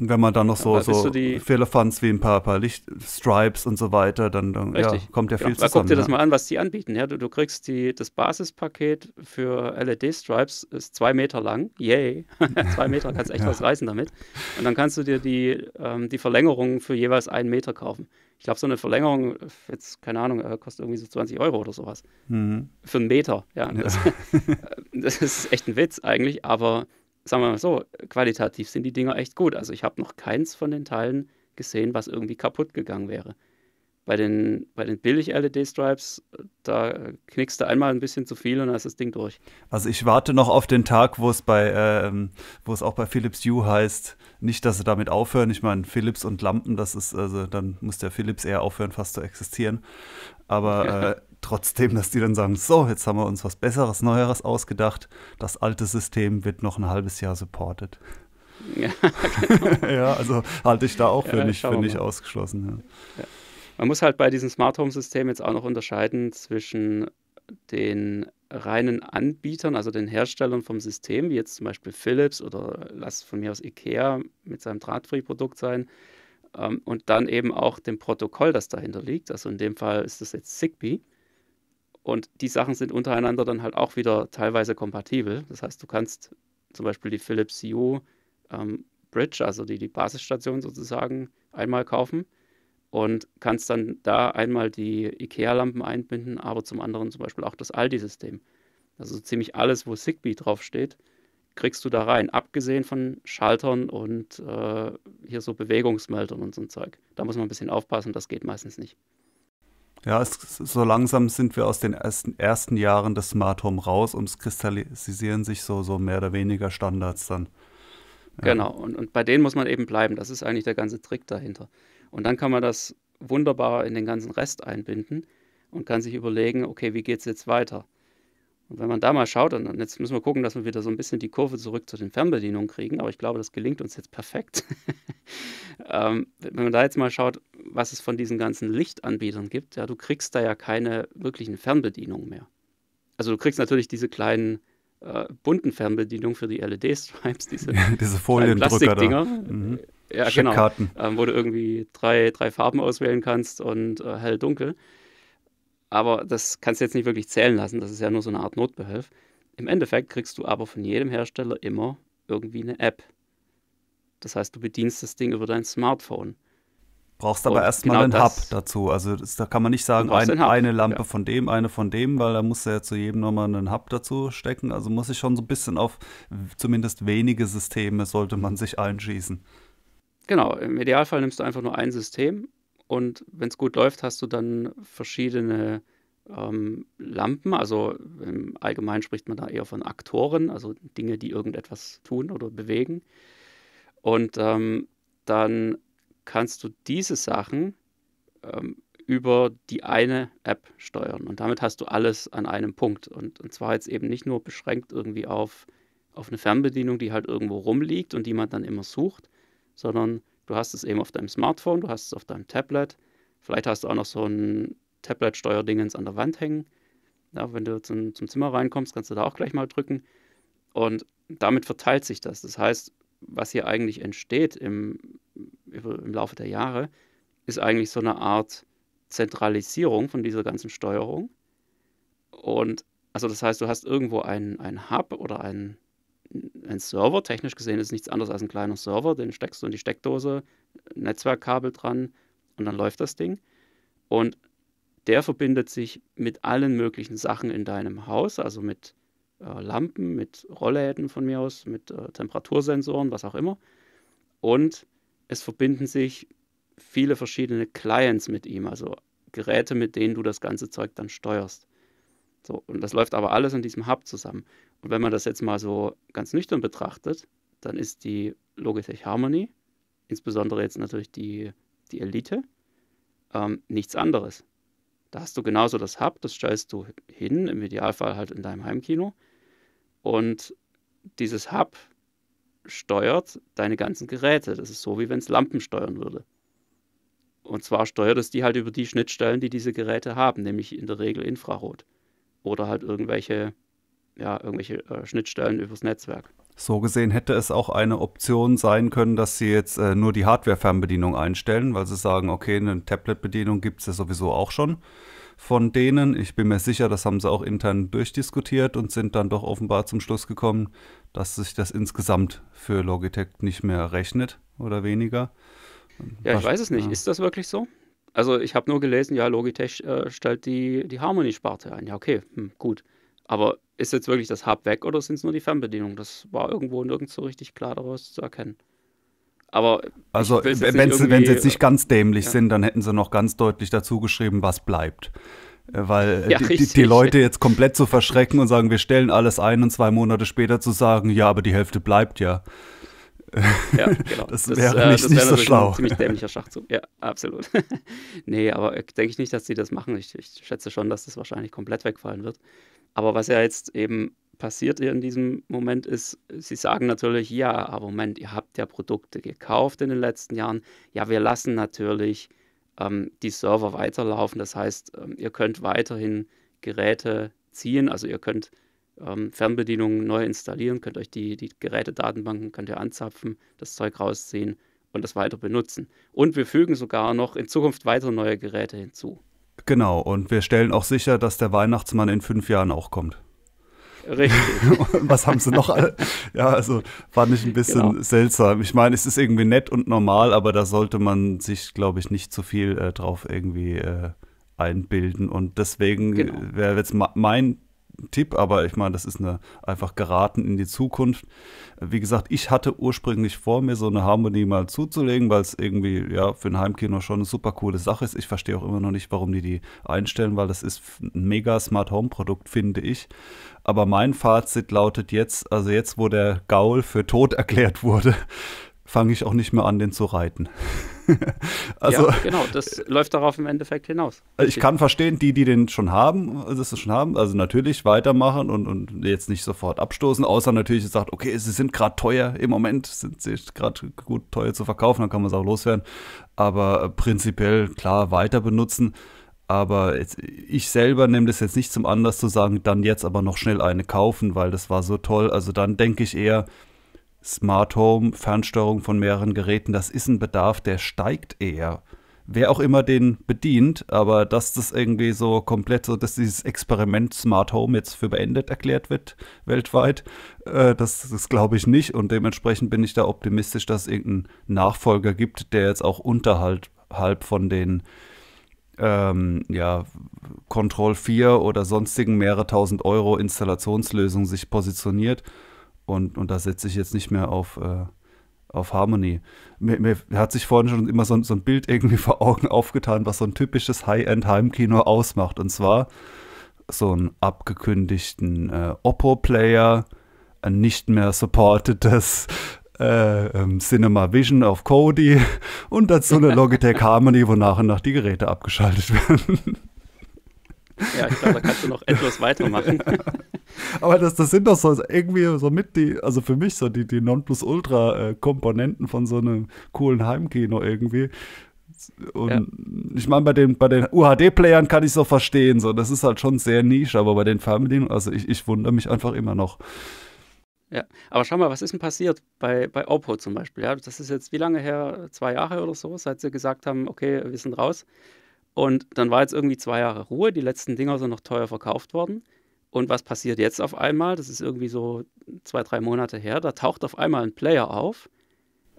[SPEAKER 2] wenn man dann noch so, so Firlefanz wie ein paar, paar Lichtstripes und so weiter, dann, dann ja, kommt ja viel genau. zusammen. Guck dir das mal
[SPEAKER 1] an, was die anbieten. Ja, du, du kriegst die, das Basispaket für LED-Stripes, ist zwei Meter lang. Yay! zwei Meter, kannst echt ja. was reißen damit. Und dann kannst du dir die, ähm, die Verlängerung für jeweils einen Meter kaufen. Ich glaube, so eine Verlängerung, jetzt keine Ahnung, äh, kostet irgendwie so 20 Euro oder sowas. Mhm. Für einen Meter, ja. ja. das ist echt ein Witz eigentlich, aber sagen wir mal so, qualitativ sind die Dinger echt gut. Also ich habe noch keins von den Teilen gesehen, was irgendwie kaputt gegangen wäre. Bei den, bei den Billig-LED-Stripes, da knickst du einmal ein bisschen zu viel und dann ist das Ding
[SPEAKER 2] durch. Also ich warte noch auf den Tag, wo es bei, ähm, wo es auch bei Philips U heißt, nicht, dass sie damit aufhören. Ich meine, Philips und Lampen, das ist, also dann muss der Philips eher aufhören, fast zu existieren. Aber äh, trotzdem, dass die dann sagen, so, jetzt haben wir uns was Besseres, Neueres ausgedacht. Das alte System wird noch ein halbes Jahr supported. Ja, genau. ja also halte ich da auch für, ja, nicht, für nicht ausgeschlossen.
[SPEAKER 1] Ja. Man muss halt bei diesem Smart Home System jetzt auch noch unterscheiden zwischen den reinen Anbietern, also den Herstellern vom System, wie jetzt zum Beispiel Philips oder lass von mir aus IKEA mit seinem Drahtfree-Produkt sein, ähm, und dann eben auch dem Protokoll, das dahinter liegt. Also in dem Fall ist das jetzt Zigbee. Und die Sachen sind untereinander dann halt auch wieder teilweise kompatibel. Das heißt, du kannst zum Beispiel die Philips Hue ähm, Bridge, also die, die Basisstation sozusagen, einmal kaufen und kannst dann da einmal die IKEA-Lampen einbinden, aber zum anderen zum Beispiel auch das Aldi-System. Also ziemlich alles, wo Zigbee draufsteht, kriegst du da rein, abgesehen von Schaltern und äh, hier so Bewegungsmeldern und so ein Zeug. Da muss man ein bisschen aufpassen, das geht meistens nicht.
[SPEAKER 2] Ja, es, so langsam sind wir aus den ersten, ersten Jahren des Smart Home raus und es kristallisieren sich so, so mehr oder weniger Standards dann. Ja. Genau,
[SPEAKER 1] und, und bei denen muss man eben bleiben. Das ist eigentlich der ganze Trick dahinter. Und dann kann man das wunderbar in den ganzen Rest einbinden und kann sich überlegen, okay, wie geht es jetzt weiter? Und wenn man da mal schaut, und jetzt müssen wir gucken, dass wir wieder so ein bisschen die Kurve zurück zu den Fernbedienungen kriegen, aber ich glaube, das gelingt uns jetzt perfekt. ähm, wenn man da jetzt mal schaut, was es von diesen ganzen Lichtanbietern gibt, ja, du kriegst da ja keine wirklichen Fernbedienungen mehr. Also du kriegst natürlich diese kleinen äh, bunten Fernbedienungen für die LED-Stripes, diese, ja, diese Foliendrucker. Mhm. Ja, genau. Ähm, wo du irgendwie drei, drei Farben auswählen kannst und äh, hell-dunkel aber das kannst du jetzt nicht wirklich zählen lassen, das ist ja nur so eine Art Notbehelf. Im Endeffekt kriegst du aber von jedem Hersteller immer irgendwie eine App. Das heißt, du bedienst das Ding über dein Smartphone.
[SPEAKER 2] Brauchst aber erstmal genau einen Hub dazu. Also das, da kann man nicht sagen, ein, eine Lampe ja. von dem, eine von dem, weil da muss ja zu jedem nochmal einen Hub dazu stecken. Also muss ich schon so ein bisschen auf zumindest wenige Systeme sollte man sich einschießen.
[SPEAKER 1] Genau, im Idealfall nimmst du einfach nur ein System und wenn es gut läuft, hast du dann verschiedene ähm, Lampen. Also im Allgemeinen spricht man da eher von Aktoren, also Dinge, die irgendetwas tun oder bewegen. Und ähm, dann kannst du diese Sachen ähm, über die eine App steuern. Und damit hast du alles an einem Punkt. Und, und zwar jetzt eben nicht nur beschränkt irgendwie auf, auf eine Fernbedienung, die halt irgendwo rumliegt und die man dann immer sucht, sondern Du hast es eben auf deinem Smartphone, du hast es auf deinem Tablet. Vielleicht hast du auch noch so ein Tablet-Steuerdingens an der Wand hängen. Ja, wenn du zum, zum Zimmer reinkommst, kannst du da auch gleich mal drücken. Und damit verteilt sich das. Das heißt, was hier eigentlich entsteht im, im Laufe der Jahre, ist eigentlich so eine Art Zentralisierung von dieser ganzen Steuerung. Und also das heißt, du hast irgendwo einen, einen Hub oder einen, ein Server, technisch gesehen, ist nichts anderes als ein kleiner Server, den steckst du in die Steckdose, Netzwerkkabel dran und dann läuft das Ding. Und der verbindet sich mit allen möglichen Sachen in deinem Haus, also mit äh, Lampen, mit Rollläden von mir aus, mit äh, Temperatursensoren, was auch immer. Und es verbinden sich viele verschiedene Clients mit ihm, also Geräte, mit denen du das ganze Zeug dann steuerst. So, und das läuft aber alles in diesem Hub zusammen. Und wenn man das jetzt mal so ganz nüchtern betrachtet, dann ist die Logitech Harmony, insbesondere jetzt natürlich die, die Elite, ähm, nichts anderes. Da hast du genauso das Hub, das stellst du hin, im Idealfall halt in deinem Heimkino. Und dieses Hub steuert deine ganzen Geräte. Das ist so, wie wenn es Lampen steuern würde. Und zwar steuert es die halt über die Schnittstellen, die diese Geräte haben, nämlich in der Regel Infrarot oder halt irgendwelche ja, irgendwelche äh, Schnittstellen übers Netzwerk.
[SPEAKER 2] So gesehen hätte es auch eine Option sein können, dass sie jetzt äh, nur die Hardware-Fernbedienung einstellen, weil sie sagen, okay, eine Tablet-Bedienung gibt es ja sowieso auch schon von denen. Ich bin mir sicher, das haben sie auch intern durchdiskutiert und sind dann doch offenbar zum Schluss gekommen, dass sich das insgesamt für Logitech nicht mehr rechnet oder weniger. Ja, ich weiß es nicht. Ja. Ist
[SPEAKER 1] das wirklich so? Also ich habe nur gelesen, ja, Logitech äh, stellt die, die Harmony-Sparte ein. Ja, okay, hm, gut. Aber ist jetzt wirklich das Hub weg oder sind es nur die Fernbedienungen? Das war irgendwo nirgends so richtig klar daraus zu erkennen. Aber also wenn sie jetzt nicht ganz
[SPEAKER 2] dämlich ja. sind, dann hätten sie noch ganz deutlich dazu geschrieben, was bleibt. Äh, weil äh, ja, die, die, Leute jetzt komplett zu verschrecken und sagen, wir stellen alles ein und zwei Monate später zu sagen, ja, aber die Hälfte bleibt ja. ja genau. das, das, wäre äh, nicht, das wär nicht so schlau. Ein ziemlich dämlicher
[SPEAKER 1] Schachzug. Ja, absolut. nee, aber denke ich nicht, dass sie das machen. Ich, ich schätze schon, dass das wahrscheinlich komplett wegfallen wird. Aber was ja jetzt eben passiert hier in diesem Moment ist, sie sagen natürlich, ja, aber Moment, ihr habt ja Produkte gekauft in den letzten Jahren. Ja, wir lassen natürlich ähm, die Server weiterlaufen. Das heißt, ähm, ihr könnt weiterhin Geräte ziehen, also ihr könnt ähm, Fernbedienungen neu installieren, könnt euch die, die Gerätedatenbanken, könnt ihr anzapfen, das Zeug rausziehen und das weiter benutzen. Und wir fügen sogar noch in Zukunft weitere neue Geräte hinzu.
[SPEAKER 2] Genau, und wir stellen auch sicher, dass der Weihnachtsmann in fünf Jahren auch kommt. Richtig. Was haben sie noch? ja, also fand ich ein bisschen genau. seltsam. Ich meine, es ist irgendwie nett und normal, aber da sollte man sich, glaube ich, nicht zu viel äh, drauf irgendwie äh, einbilden. Und deswegen genau. Äh, wäre jetzt mein Tipp, aber ich meine, das ist eine, einfach geraten in die Zukunft. Wie gesagt, ich hatte ursprünglich vor, mir so eine Harmonie mal zuzulegen, weil es irgendwie ja für ein Heimkino schon eine super coole Sache ist. Ich verstehe auch immer noch nicht, warum die die einstellen, weil das ist ein mega Smart Home Produkt, finde ich. Aber mein Fazit lautet jetzt, also jetzt, wo der Gaul für tot erklärt wurde, fange ich auch nicht mehr an, den zu reiten. also, ja, genau,
[SPEAKER 1] das läuft darauf im Endeffekt hinaus.
[SPEAKER 2] Richtig. Also ich kann verstehen, die, die den schon haben, das schon haben, also natürlich weitermachen und, und jetzt nicht sofort abstoßen, außer natürlich sagt, okay, sie sind gerade teuer im Moment, sind sie gerade gut teuer zu verkaufen, dann kann man es auch loswerden. Aber äh, prinzipiell, klar, weiter benutzen. Aber jetzt, ich selber nehme das jetzt nicht zum Anlass zu sagen, dann jetzt aber noch schnell eine kaufen, weil das war so toll. Also dann denke ich eher, Smart Home, Fernsteuerung von mehreren Geräten, das ist ein Bedarf, der steigt eher. Wer auch immer den bedient, aber dass das irgendwie so komplett so, dass dieses Experiment Smart Home jetzt für beendet erklärt wird weltweit, äh, das, das glaube ich nicht und dementsprechend bin ich da optimistisch, dass es irgendeinen Nachfolger gibt, der jetzt auch unterhalb von den ähm, ja, Control 4 oder sonstigen mehrere tausend Euro Installationslösungen sich positioniert und, und da setze ich jetzt nicht mehr auf, äh, auf Harmony. Mir, mir, hat sich vorhin schon immer so, so, ein Bild irgendwie vor Augen aufgetan, was so ein typisches High-End-Heimkino ausmacht. Und zwar so einen abgekündigten äh, Oppo-Player, ein nicht mehr supportedes äh, ähm, Cinema Vision auf Kodi und dazu eine Logitech Harmony, wo nach und nach die Geräte abgeschaltet werden. Ja, ich glaube, da kannst du noch etwas weitermachen. Aber das, das sind doch so irgendwie so mit die, also für mich so die, die Nonplusultra-Komponenten äh, von so einem coolen Heimkino irgendwie. Und ja. ich meine, bei den, bei den UHD-Playern kann ich so verstehen, so, das ist halt schon sehr nisch, aber bei den Family, also ich, ich wundere mich einfach immer noch.
[SPEAKER 1] Ja, aber schau mal, was ist denn passiert bei, bei Oppo zum Beispiel? Ja, das ist jetzt wie lange her? Zwei Jahre oder so, seit sie gesagt haben, okay, wir sind raus. Und dann war jetzt irgendwie zwei Jahre Ruhe, die letzten Dinger sind noch teuer verkauft worden. Und was passiert jetzt auf einmal? Das ist irgendwie so zwei, drei Monate her. Da taucht auf einmal ein Player auf.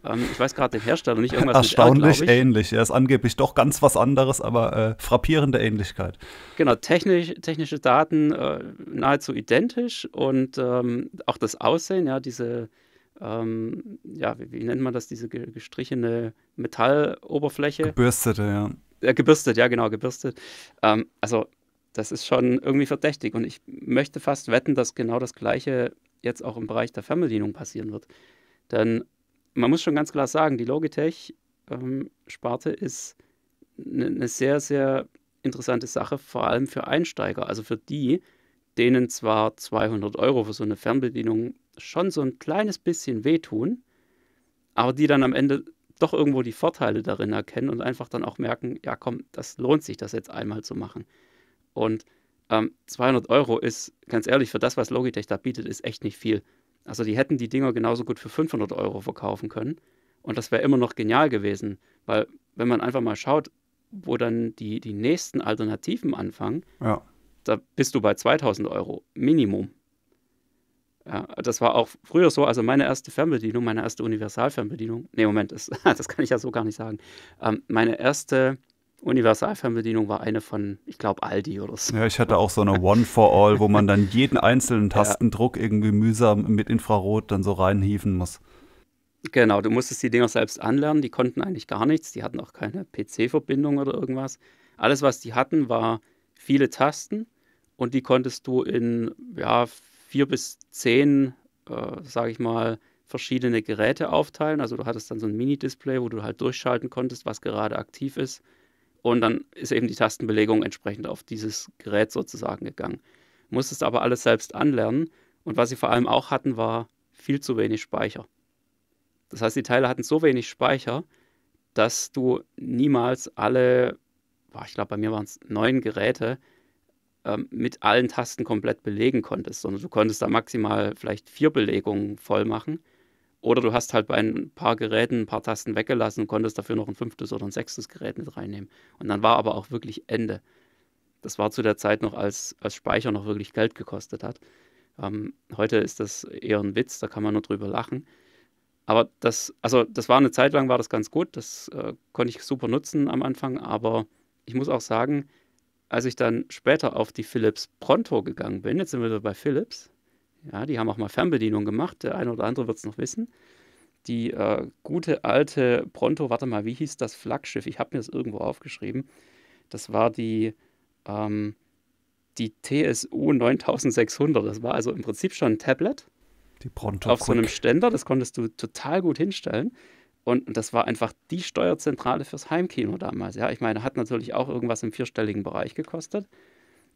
[SPEAKER 1] Ähm, ich weiß gerade den Hersteller nicht irgendwas. Erstaunlich R,
[SPEAKER 2] ähnlich. Er ist angeblich doch ganz was anderes, aber äh, frappierende Ähnlichkeit.
[SPEAKER 1] Genau, technisch, technische Daten äh, nahezu identisch und ähm, auch das Aussehen, ja, diese, ähm, ja, wie, wie, nennt man das, diese gestrichene Metalloberfläche. Gebürstete, ja. Äh, gebürstet, ja, genau, gebürstet. Ähm, also, das ist schon irgendwie verdächtig. Und ich möchte fast wetten, dass genau das Gleiche jetzt auch im Bereich der Fernbedienung passieren wird. Denn man muss schon ganz klar sagen, die Logitech-Sparte ähm, ist eine ne sehr, sehr interessante Sache, vor allem für Einsteiger, also für die, denen zwar 200 Euro für so eine Fernbedienung schon so ein kleines bisschen wehtun, aber die dann am Ende doch irgendwo die Vorteile darin erkennen und einfach dann auch merken, ja komm, das lohnt sich, das jetzt einmal zu machen. Und ähm, 200 Euro ist, ganz ehrlich, für das, was Logitech da bietet, ist echt nicht viel. Also die hätten die Dinger genauso gut für 500 Euro verkaufen können und das wäre immer noch genial gewesen, weil wenn man einfach mal schaut, wo dann die, die nächsten Alternativen anfangen, ja. da bist du bei 2000 Euro Minimum. Ja, das war auch früher so, also meine erste Fernbedienung, meine erste Universalfernbedienung, nee, Moment, das, das kann ich ja so gar nicht sagen. Ähm, meine erste Universalfernbedienung war eine von, ich glaube, Aldi oder so.
[SPEAKER 2] Ja, ich hatte auch so eine One for All, wo man dann jeden einzelnen Tastendruck ja. irgendwie mühsam mit Infrarot dann so reinhieven muss.
[SPEAKER 1] Genau, du musstest die Dinger selbst anlernen, die konnten eigentlich gar nichts, die hatten auch keine PC-Verbindung oder irgendwas. Alles, was die hatten, war viele Tasten und die konntest du in ja, vier bis zehn, äh, sage ich mal, verschiedene Geräte aufteilen. Also du hattest dann so ein Mini-Display, wo du halt durchschalten konntest, was gerade aktiv ist. Und dann ist eben die Tastenbelegung entsprechend auf dieses Gerät sozusagen gegangen. Musstest aber alles selbst anlernen. Und was sie vor allem auch hatten, war viel zu wenig Speicher. Das heißt, die Teile hatten so wenig Speicher, dass du niemals alle, ich glaube, bei mir waren es neun Geräte, ähm, mit allen Tasten komplett belegen konntest, sondern du konntest da maximal vielleicht vier Belegungen voll machen. Oder du hast halt bei ein paar Geräten ein paar Tasten weggelassen und konntest dafür noch ein fünftes oder ein sechstes Gerät mit reinnehmen. Und dann war aber auch wirklich Ende. Das war zu der Zeit noch, als, als Speicher noch wirklich Geld gekostet hat. Ähm, heute ist das eher ein Witz, da kann man nur drüber lachen. Aber das, also das war eine Zeit lang, war das ganz gut, das äh, konnte ich super nutzen am Anfang, aber ich muss auch sagen, als ich dann später auf die Philips Pronto gegangen bin, jetzt sind wir wieder bei Philips, ja, die haben auch mal Fernbedienung gemacht, der eine oder andere wird es noch wissen. Die äh, gute alte Pronto, warte mal, wie hieß das Flaggschiff? Ich habe mir das irgendwo aufgeschrieben. Das war die, ähm, die TSU 9600. Das war also im Prinzip schon ein Tablet. Die Pronto. Auf Quick. so einem Ständer, das konntest du total gut hinstellen. Und, und das war einfach die Steuerzentrale fürs Heimkino damals. Ja, ich meine, hat natürlich auch irgendwas im vierstelligen Bereich gekostet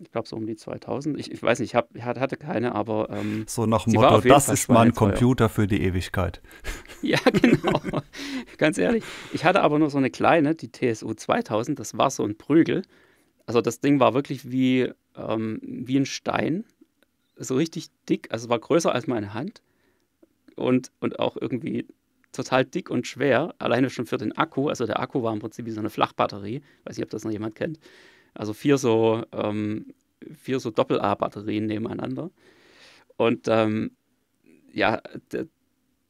[SPEAKER 1] ich glaube so um die 2000. Ich, ich weiß nicht, ich, hab, hatte keine, aber ähm,
[SPEAKER 2] so nach dem Motto, das Fall ist mein Computer für die Ewigkeit. Ja,
[SPEAKER 1] genau. Ganz ehrlich, ich hatte aber nur so eine kleine, die TSU 2000. Das war so ein Prügel. Also das Ding war wirklich wie ähm, wie ein Stein, so richtig dick. Also es war größer als meine Hand und und auch irgendwie total dick und schwer, alleine schon für den Akku. Also der Akku war im Prinzip wie so eine Flachbatterie. Weiß nicht, ob das noch jemand kennt. Also vier so, ähm, vier so Doppel-A-Batterien nebeneinander. Und ähm, ja,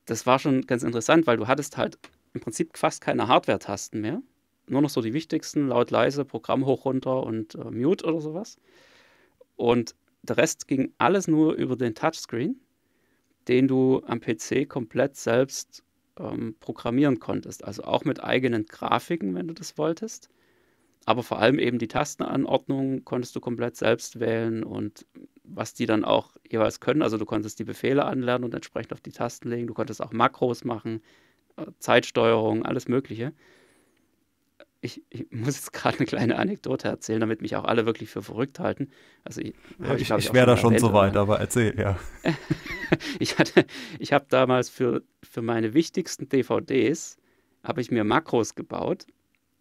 [SPEAKER 1] das war schon ganz interessant, weil du hattest halt im Prinzip fast keine Hardware-Tasten mehr. Nur noch so die wichtigsten, laut, leise, Programm hoch, runter und äh, Mute oder sowas. Und der Rest ging alles nur über den Touchscreen, den du am PC komplett selbst ähm, programmieren konntest. Also auch mit eigenen Grafiken, wenn du das wolltest. Aber vor allem eben die Tastenanordnung konntest du komplett selbst wählen und was die dann auch jeweils können. Also du konntest die Befehle anlernen und entsprechend auf die Tasten legen. Du konntest auch Makros machen, äh, Zeitsteuerung, alles Mögliche ich, ich, muss jetzt gerade eine kleine Anekdote erzählen, damit mich auch alle wirklich für verrückt halten. Also ich, ja, ich, ich wäre da schon so weit,
[SPEAKER 2] aber erzähl, ja.
[SPEAKER 1] ich ich habe damals für, für meine wichtigsten DVDs, habe ich mir Makros gebaut,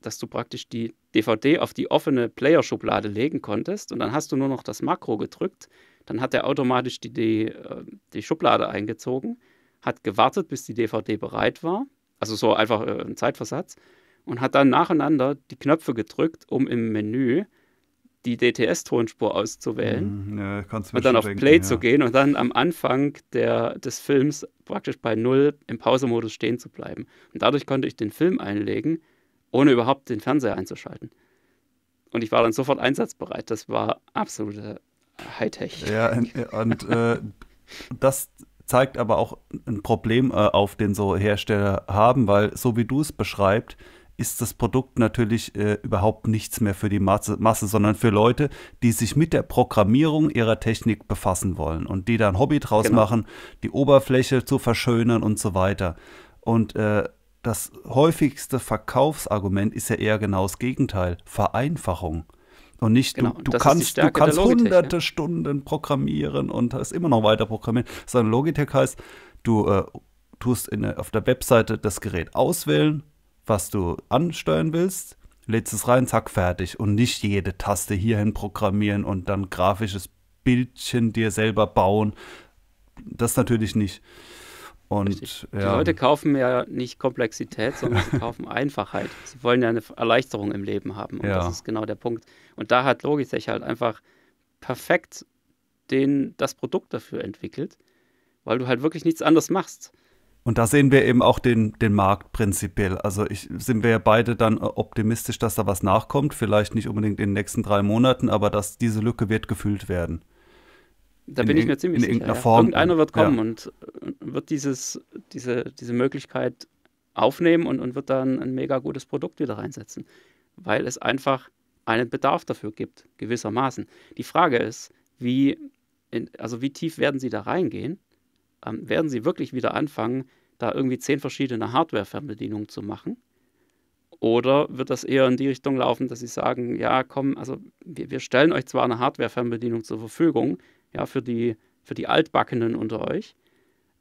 [SPEAKER 1] dass du praktisch die DVD auf die offene Player-Schublade legen konntest und dann hast du nur noch das Makro gedrückt, dann hat er automatisch die, die, ähm, die Schublade eingezogen, hat gewartet, bis die DVD bereit war, also so einfach äh, ein Zeitversatz und hat dann nacheinander die Knöpfe gedrückt, um im Menü die DTS-Tonspur auszuwählen
[SPEAKER 2] mhm, ja, und dann auf denken, Play ja. zu gehen und dann am
[SPEAKER 1] Anfang der, des Films praktisch bei Null im Pausemodus stehen zu bleiben. Und dadurch konnte ich den Film einlegen, ohne überhaupt den Fernseher einzuschalten. Und ich war dann sofort einsatzbereit. Das war absolute Hightech.
[SPEAKER 2] Ja, und, und äh, das zeigt aber auch ein Problem äh, auf, den so Hersteller haben, weil so wie du es beschreibst, ist das Produkt natürlich äh, überhaupt nichts mehr für die Masse, Masse, sondern für Leute, die sich mit der Programmierung ihrer Technik befassen wollen und die dann Hobby draus genau. machen, die Oberfläche zu verschönern und so weiter. Und äh, das häufigste Verkaufsargument ist ja eher genau das Gegenteil, Vereinfachung. Und nicht, genau, du, du, kannst, du kannst hunderte ja. Stunden programmieren und hast immer noch weiter programmieren, sondern Logitech heißt, du äh, tust in, auf der Webseite das Gerät auswählen, was du ansteuern willst, lädst es rein, zack, fertig. Und nicht jede Taste hierhin programmieren und dann grafisches Bildchen dir selber bauen. Das natürlich nicht. Und, ja. Die Leute
[SPEAKER 1] kaufen ja nicht Komplexität, sondern sie kaufen Einfachheit. Sie wollen ja eine Erleichterung im Leben haben. Und ja. das ist genau der Punkt. Und da hat Logitech halt einfach perfekt den, das Produkt dafür entwickelt, weil du halt wirklich nichts anderes machst.
[SPEAKER 2] Und da sehen wir eben auch den, den Markt prinzipiell. Also ich, sind wir ja beide dann optimistisch, dass da was nachkommt. Vielleicht nicht unbedingt in den nächsten drei Monaten, aber dass diese Lücke wird gefüllt werden. Da in bin ich mir ziemlich in sicher. Form. Irgendeiner wird kommen ja.
[SPEAKER 1] und äh, wird dieses, diese, diese Möglichkeit aufnehmen und, und wird dann ein mega gutes Produkt wieder reinsetzen, weil es einfach einen Bedarf dafür gibt, gewissermaßen. Die Frage ist, wie, in, also wie tief werden sie da reingehen ähm, werden sie wirklich wieder anfangen, da irgendwie zehn verschiedene Hardware-Fernbedienungen zu machen? Oder wird das eher in die Richtung laufen, dass sie sagen, ja, komm, also wir, wir stellen euch zwar eine Hardware-Fernbedienung zur Verfügung, ja, für die, für die Altbackenen unter euch,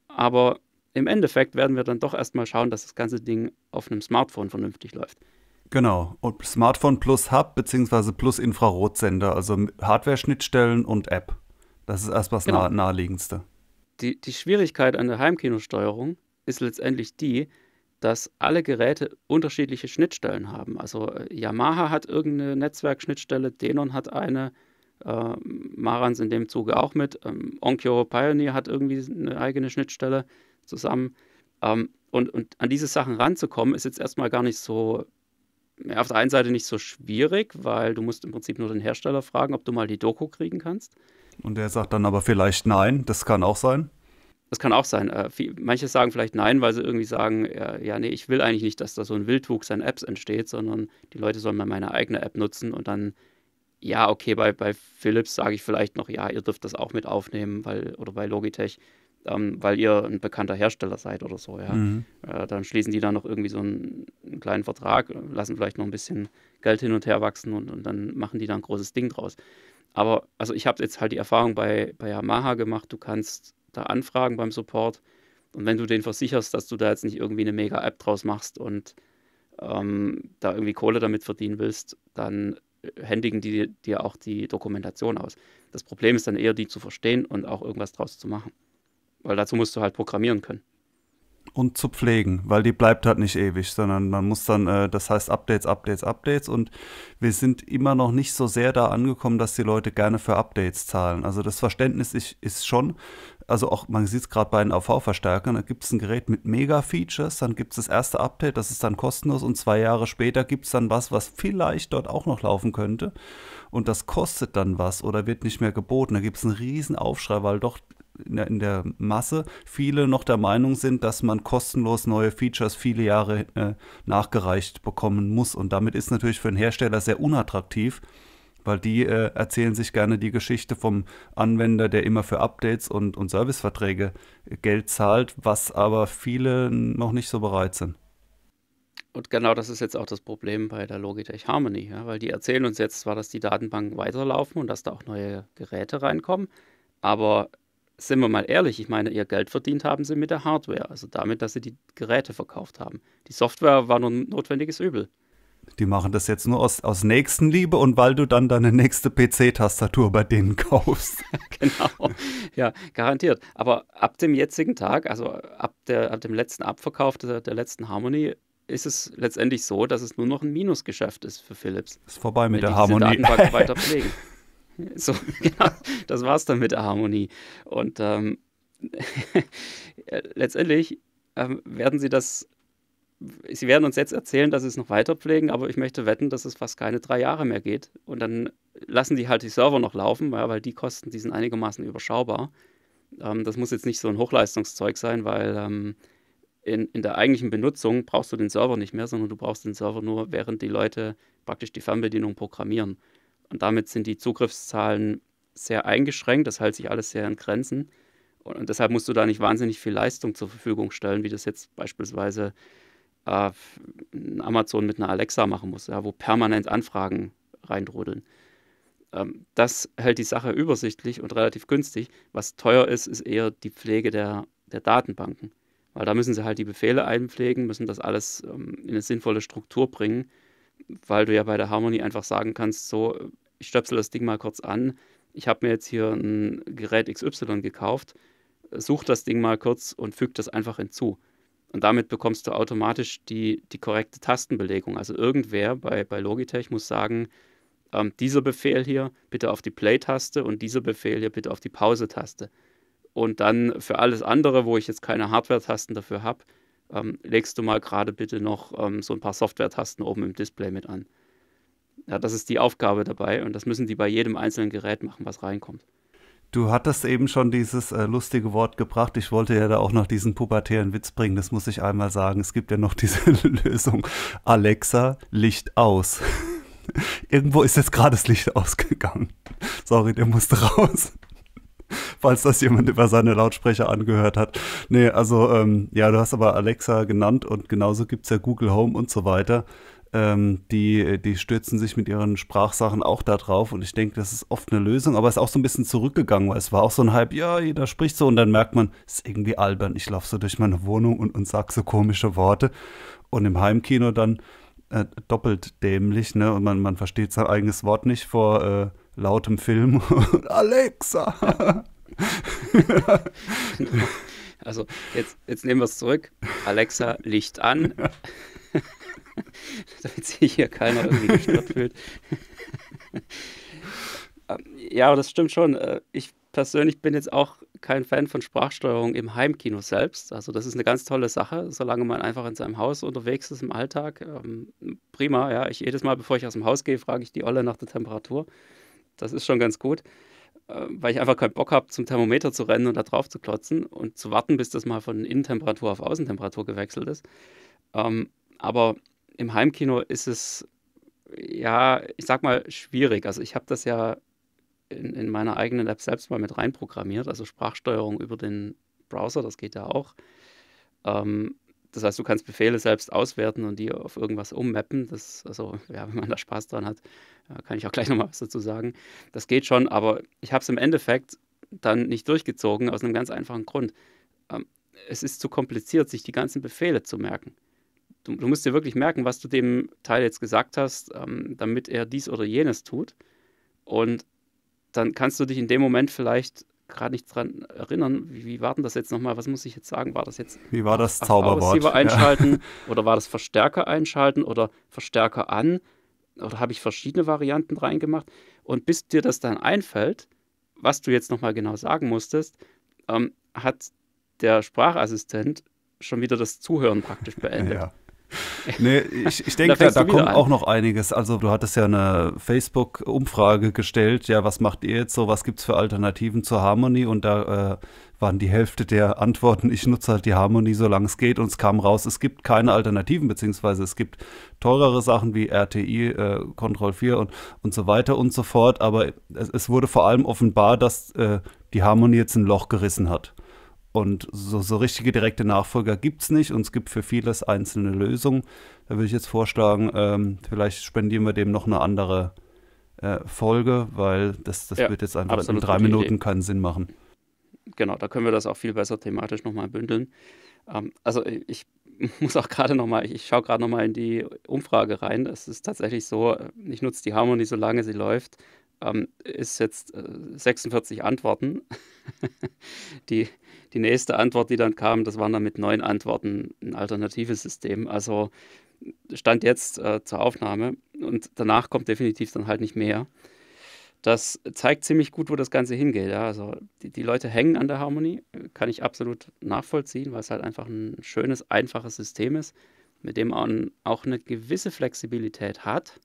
[SPEAKER 1] aber im Endeffekt werden wir dann doch erstmal schauen, dass das ganze Ding auf einem Smartphone vernünftig läuft.
[SPEAKER 2] Genau. Und Smartphone plus Hub bzw. plus Infrarotsender, also Hardware-Schnittstellen und App. Das ist erstmal das genau. naheliegendste
[SPEAKER 1] die, die Schwierigkeit an der Heimkinosteuerung ist letztendlich die, dass alle Geräte unterschiedliche Schnittstellen haben. Also äh, Yamaha hat irgendeine Netzwerkschnittstelle, Denon hat eine, äh, Marans in dem Zuge auch mit, ähm, Onkyo Pioneer hat irgendwie eine eigene Schnittstelle zusammen. Ähm, und, und an diese Sachen ranzukommen, ist jetzt erstmal gar nicht so, auf der einen Seite nicht so schwierig, weil du musst im Prinzip nur den Hersteller fragen, ob du mal die Doku kriegen kannst.
[SPEAKER 2] Und der sagt dann aber vielleicht nein, das kann auch sein.
[SPEAKER 1] Das kann auch sein. Äh, manche sagen vielleicht nein, weil sie irgendwie sagen, äh, ja, nee, ich will eigentlich nicht, dass da so ein Wildwuchs an Apps entsteht, sondern die Leute sollen mal meine eigene App nutzen und dann, ja, okay, bei, bei Philips sage ich vielleicht noch, ja, ihr dürft das auch mit aufnehmen, weil, oder bei Logitech, ähm, weil ihr ein bekannter Hersteller seid oder so, ja. Mhm. Äh, dann schließen die da noch irgendwie so einen, einen, kleinen Vertrag, lassen vielleicht noch ein bisschen Geld hin und her wachsen und, und dann machen die da ein großes Ding draus. Aber also ich habe jetzt halt die Erfahrung bei, bei Yamaha gemacht, du kannst da anfragen beim Support und wenn du den versicherst, dass du da jetzt nicht irgendwie eine Mega-App draus machst und ähm, da irgendwie Kohle damit verdienen willst, dann äh, händigen die dir auch die Dokumentation aus. Das Problem ist dann eher, die zu verstehen und auch irgendwas draus zu machen. Weil dazu musst du halt programmieren können
[SPEAKER 2] und zu pflegen, weil die bleibt halt nicht ewig, sondern man muss dann, äh, das heißt Updates, Updates, Updates und wir sind immer noch nicht so sehr da angekommen, dass die Leute gerne für Updates zahlen. Also das Verständnis ist, ist schon, also auch, man sieht es gerade bei den AV-Verstärkern, da gibt es ein Gerät mit Mega-Features, dann gibt es das erste Update, das ist dann kostenlos und zwei Jahre später gibt es dann was, was vielleicht dort auch noch laufen könnte und das kostet dann was oder wird nicht mehr geboten. Da gibt es einen riesen Aufschrei, weil doch in der, in der Masse viele noch der Meinung sind, dass man kostenlos neue Features viele Jahre äh, nachgereicht bekommen muss. Und damit ist natürlich für einen Hersteller sehr unattraktiv, weil die äh, erzählen sich gerne die Geschichte vom Anwender, der immer für Updates und, und Serviceverträge äh, Geld zahlt, was aber viele noch nicht so bereit sind.
[SPEAKER 1] Und genau das ist jetzt auch das Problem bei der Logitech Harmony, ja? weil die erzählen uns jetzt zwar, dass die Datenbanken weiterlaufen und dass da auch neue Geräte reinkommen, aber sind wir mal ehrlich, ich meine, ihr Geld verdient haben sie mit der Hardware, also damit, dass sie die Geräte verkauft haben. Die Software war nur ein notwendiges Übel.
[SPEAKER 2] Die machen das jetzt nur aus, aus Nächstenliebe und weil du dann deine nächste PC-Tastatur bei denen kaufst. genau,
[SPEAKER 1] ja, garantiert. Aber ab dem jetzigen Tag, also ab, der, ab dem letzten Abverkauf der, der letzten Harmony, ist es letztendlich so, dass es nur noch ein Minusgeschäft ist für Philips.
[SPEAKER 2] Ist vorbei mit der Harmony. Harmonie. Datenbank weiter pflegen.
[SPEAKER 1] So, genau, das war's dann mit der Harmonie. Und ähm, letztendlich ähm, werden sie das, sie werden uns jetzt erzählen, dass sie es noch weiter pflegen, aber ich möchte wetten, dass es fast keine drei Jahre mehr geht. Und dann lassen die halt die Server noch laufen, ja, weil die Kosten, die sind einigermaßen überschaubar. Ähm, das muss jetzt nicht so ein Hochleistungszeug sein, weil ähm, in, in der eigentlichen Benutzung brauchst du den Server nicht mehr, sondern du brauchst den Server nur, während die Leute praktisch die Fernbedienung programmieren. Und damit sind die Zugriffszahlen sehr eingeschränkt, das hält sich alles sehr in Grenzen. Und deshalb musst du da nicht wahnsinnig viel Leistung zur Verfügung stellen, wie das jetzt beispielsweise äh, Amazon mit einer Alexa machen muss, ja, wo permanent Anfragen reindrudeln. Ähm, das hält die Sache übersichtlich und relativ günstig. Was teuer ist, ist eher die Pflege der, der Datenbanken. Weil da müssen sie halt die Befehle einpflegen, müssen das alles ähm, in eine sinnvolle Struktur bringen weil du ja bei der Harmony einfach sagen kannst, so, ich stöpsel das Ding mal kurz an, ich habe mir jetzt hier ein Gerät XY gekauft, such das Ding mal kurz und füg das einfach hinzu. Und damit bekommst du automatisch die, die korrekte Tastenbelegung. Also irgendwer bei, bei Logitech muss sagen, ähm, dieser Befehl hier bitte auf die Play-Taste und dieser Befehl hier bitte auf die Pause-Taste. Und dann für alles andere, wo ich jetzt keine Hardware-Tasten dafür habe, ähm, legst du mal gerade bitte noch ähm, so ein paar Software-Tasten oben im Display mit an. Ja, das ist die Aufgabe dabei und das müssen die bei jedem einzelnen Gerät machen, was reinkommt.
[SPEAKER 2] Du hattest eben schon dieses äh, lustige Wort gebracht. Ich wollte ja da auch noch diesen pubertären Witz bringen. Das muss ich einmal sagen. Es gibt ja noch diese Lösung. Alexa, Licht aus. Irgendwo ist jetzt gerade das Licht ausgegangen. Sorry, der musste raus. falls das jemand über seine Lautsprecher angehört hat. Nee, also ähm, ja, du hast aber Alexa genannt und genauso gibt es ja Google Home und so weiter. Ähm, die, die stürzen sich mit ihren Sprachsachen auch da drauf und ich denke, das ist oft eine Lösung, aber es ist auch so ein bisschen zurückgegangen, weil es war auch so ein Hype, ja, jeder spricht so und dann merkt man, es ist irgendwie albern, ich laufe so durch meine Wohnung und, und sag so komische Worte und im Heimkino dann äh, doppelt dämlich, ne, und man, man versteht sein eigenes Wort nicht vor äh, lautem Film. Alexa!
[SPEAKER 1] also jetzt, jetzt nehmen wir es zurück. Alexa, Licht an. Damit sich hier keiner irgendwie gestört fühlt. ja, das stimmt schon. Äh, ich persönlich bin jetzt auch kein Fan von Sprachsteuerung im Heimkino selbst. Also das ist eine ganz tolle Sache, solange man einfach in seinem Haus unterwegs ist im Alltag. Ähm, prima, ja. Ich jedes Mal, bevor ich aus dem Haus gehe, frage ich die Olle nach der Temperatur. Das ist schon ganz gut, äh, weil ich einfach keinen Bock habe, zum Thermometer zu rennen und da drauf zu klotzen und zu warten, bis das mal von Innentemperatur auf Außentemperatur gewechselt ist. Ähm, aber im Heimkino ist es, ja, ich sag mal, schwierig. Also ich habe das ja in, in meiner eigenen App selbst mal mit reinprogrammiert, also Sprachsteuerung über den Browser, das geht ja auch. Ähm, das heißt, du kannst Befehle selbst auswerten und die auf irgendwas ummappen. Das, also, ja, wenn man da Spaß dran hat, äh, kann ich auch gleich nochmal was dazu sagen. Das geht schon, aber ich habe es im Endeffekt dann nicht durchgezogen, aus einem ganz einfachen Grund. Ähm, es ist zu kompliziert, sich die ganzen Befehle zu merken. Du, du musst dir wirklich merken, was du dem Teil jetzt gesagt hast, ähm, damit er dies oder jenes tut. Und dann kannst du dich in dem Moment vielleicht gerade nicht dran erinnern. Wie, wie war denn das jetzt nochmal? Was muss ich jetzt sagen? War das jetzt Wie war das Zauberwort? Ach, einschalten ja. oder war das Verstärker einschalten oder Verstärker an? Oder habe ich verschiedene Varianten reingemacht? Und bis dir das dann einfällt, was du jetzt nochmal genau sagen musstest, ähm, hat der Sprachassistent schon wieder das Zuhören praktisch beendet. Ja. nee, ich, ich denke, da, da kommt an. auch noch
[SPEAKER 2] einiges. Also du hattest ja eine Facebook-Umfrage gestellt, ja, was macht ihr jetzt so, was gibt es für Alternativen zur Harmony? Und da äh, waren die Hälfte der Antworten, ich nutze halt die Harmony, solange es geht. Und es kam raus, es gibt keine Alternativen, beziehungsweise es gibt teurere Sachen wie RTI, äh, Control 4 und, und so weiter und so fort. Aber es, es wurde vor allem offenbar, dass äh, die Harmony jetzt ein Loch gerissen hat. Und so, so richtige direkte Nachfolger gibt es nicht und es gibt für vieles einzelne Lösungen. Da würde ich jetzt vorschlagen, ähm, vielleicht spendieren wir dem noch eine andere äh, Folge, weil das, das ja, wird jetzt einfach in drei Minuten Idee. keinen Sinn machen.
[SPEAKER 1] Genau, da können wir das auch viel besser thematisch nochmal bündeln. Ähm, also ich muss auch gerade nochmal, ich, ich schaue gerade nochmal in die Umfrage rein. Es ist tatsächlich so, äh, ich nutze die Harmonie, solange sie läuft. Ähm, ist jetzt äh, 46 Antworten. die die nächste Antwort, die dann kam, das waren dann mit neun Antworten ein alternatives System. Also stand jetzt äh, zur Aufnahme und danach kommt definitiv dann halt nicht mehr. Das zeigt ziemlich gut, wo das Ganze hingeht. Ja. Also die, die Leute hängen an der Harmonie, kann ich absolut nachvollziehen, weil es halt einfach ein schönes, einfaches System ist, mit dem man auch eine gewisse Flexibilität hat,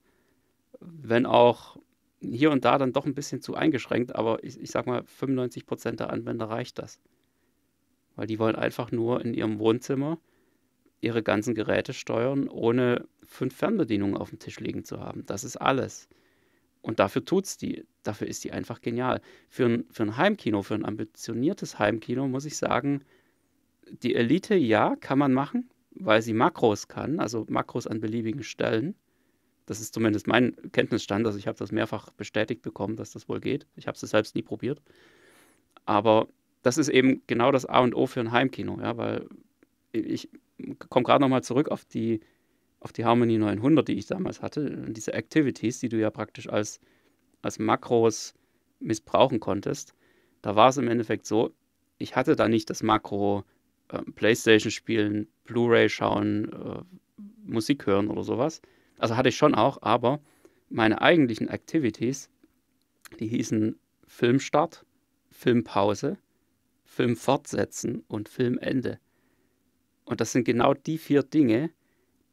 [SPEAKER 1] wenn auch hier und da dann doch ein bisschen zu eingeschränkt, aber ich, ich sag mal, 95 Prozent der Anwender reicht das weil die wollen einfach nur in ihrem Wohnzimmer ihre ganzen Geräte steuern, ohne fünf Fernbedienungen auf dem Tisch liegen zu haben. Das ist alles. Und dafür tut es die. Dafür ist die einfach genial. Für ein, für ein Heimkino, für ein ambitioniertes Heimkino muss ich sagen, die Elite, ja, kann man machen, weil sie Makros kann, also Makros an beliebigen Stellen. Das ist zumindest mein Kenntnisstand, also ich habe das mehrfach bestätigt bekommen, dass das wohl geht. Ich habe es selbst nie probiert. Aber das ist eben genau das A und O für ein Heimkino, ja, weil ich komme gerade nochmal zurück auf die, auf die Harmony 900, die ich damals hatte, diese Activities, die du ja praktisch als, als Makros missbrauchen konntest. Da war es im Endeffekt so, ich hatte da nicht das Makro äh, Playstation spielen, Blu-ray schauen, äh, Musik hören oder sowas. Also hatte ich schon auch, aber meine eigentlichen Activities, die hießen Filmstart, Filmpause, Film fortsetzen und Filmende. Und das sind genau die vier Dinge,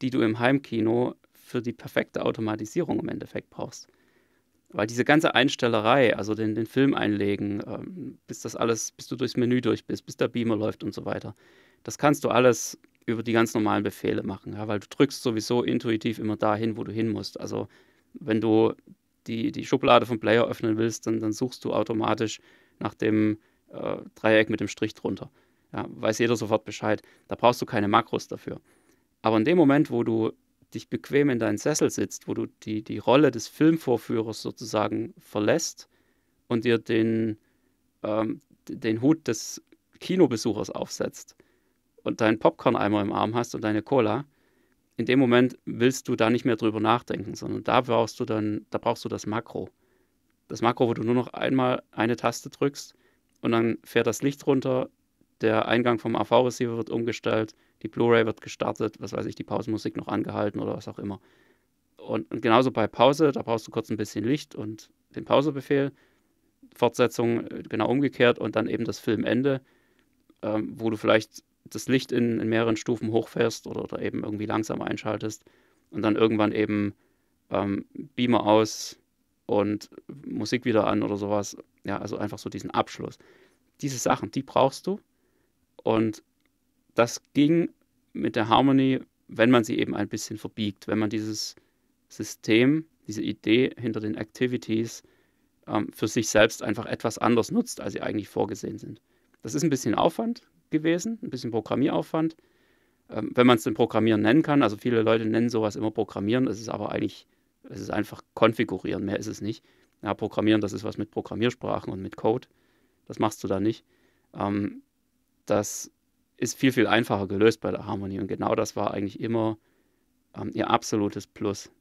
[SPEAKER 1] die du im Heimkino für die perfekte Automatisierung im Endeffekt brauchst. Weil diese ganze Einstellerei, also den, den Film einlegen, ähm, bis das alles, bis du durchs Menü durch bist, bis der Beamer läuft und so weiter, das kannst du alles über die ganz normalen Befehle machen, ja, weil du drückst sowieso intuitiv immer dahin, wo du hin musst. Also wenn du die, die Schublade vom Player öffnen willst, dann, dann suchst du automatisch nach dem äh, Dreieck mit dem Strich drunter. Ja, weiß jeder sofort Bescheid. Da brauchst du keine Makros dafür. Aber in dem Moment, wo du dich bequem in deinen Sessel sitzt, wo du die, die Rolle des Filmvorführers sozusagen verlässt und dir den, ähm, den Hut des Kinobesuchers aufsetzt und deinen Popcorn-Eimer im Arm hast und deine Cola, in dem Moment willst du da nicht mehr drüber nachdenken, sondern da brauchst du dann, da brauchst du das Makro. Das Makro, wo du nur noch einmal eine Taste drückst und dann fährt das Licht runter, der Eingang vom AV-Receiver wird umgestellt, die Blu-ray wird gestartet, was weiß ich, die Pausenmusik noch angehalten oder was auch immer. Und, und, genauso bei Pause, da brauchst du kurz ein bisschen Licht und den Pausebefehl, Fortsetzung äh, genau umgekehrt und dann eben das Filmende, ähm, wo du vielleicht das Licht in, in mehreren Stufen hochfährst oder, oder eben irgendwie langsam einschaltest und dann irgendwann eben ähm, Beamer aus, und Musik wieder an oder sowas. Ja, also einfach so diesen Abschluss. Diese Sachen, die brauchst du. Und das ging mit der Harmony, wenn man sie eben ein bisschen verbiegt, wenn man dieses System, diese Idee hinter den Activities ähm, für sich selbst einfach etwas anders nutzt, als sie eigentlich vorgesehen sind. Das ist ein bisschen Aufwand gewesen, ein bisschen Programmieraufwand, ähm, wenn man es denn Programmieren nennen kann. Also viele Leute nennen sowas immer Programmieren, es ist aber eigentlich es ist einfach konfigurieren, mehr ist es nicht. Ja, programmieren, das ist was mit Programmiersprachen und mit Code. Das machst du da nicht. Ähm, das ist viel, viel einfacher gelöst bei der Harmonie. Und genau das war eigentlich immer ähm, ihr absolutes Plus.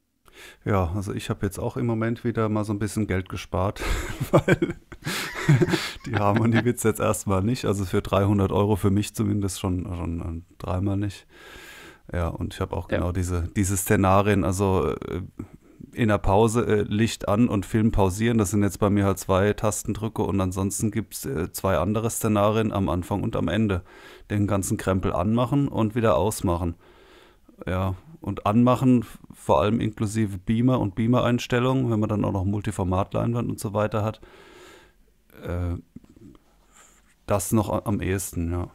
[SPEAKER 2] Ja, also ich habe jetzt auch im Moment wieder mal so ein bisschen Geld gespart, weil die Harmonie gibt es jetzt erstmal nicht. Also für 300 Euro für mich zumindest schon, schon ähm, dreimal nicht. Ja, und ich habe auch ja. genau diese, diese Szenarien. Also äh, in der Pause äh, Licht an und Film pausieren. Das sind jetzt bei mir halt zwei Tastendrücke und ansonsten gibt es äh, zwei andere Szenarien am Anfang und am Ende. Den ganzen Krempel anmachen und wieder ausmachen. Ja, und anmachen, vor allem inklusive Beamer und Beamer-Einstellungen, wenn man dann auch noch Multiformat-Leinwand und so weiter hat. Äh, das noch am ehesten, ja.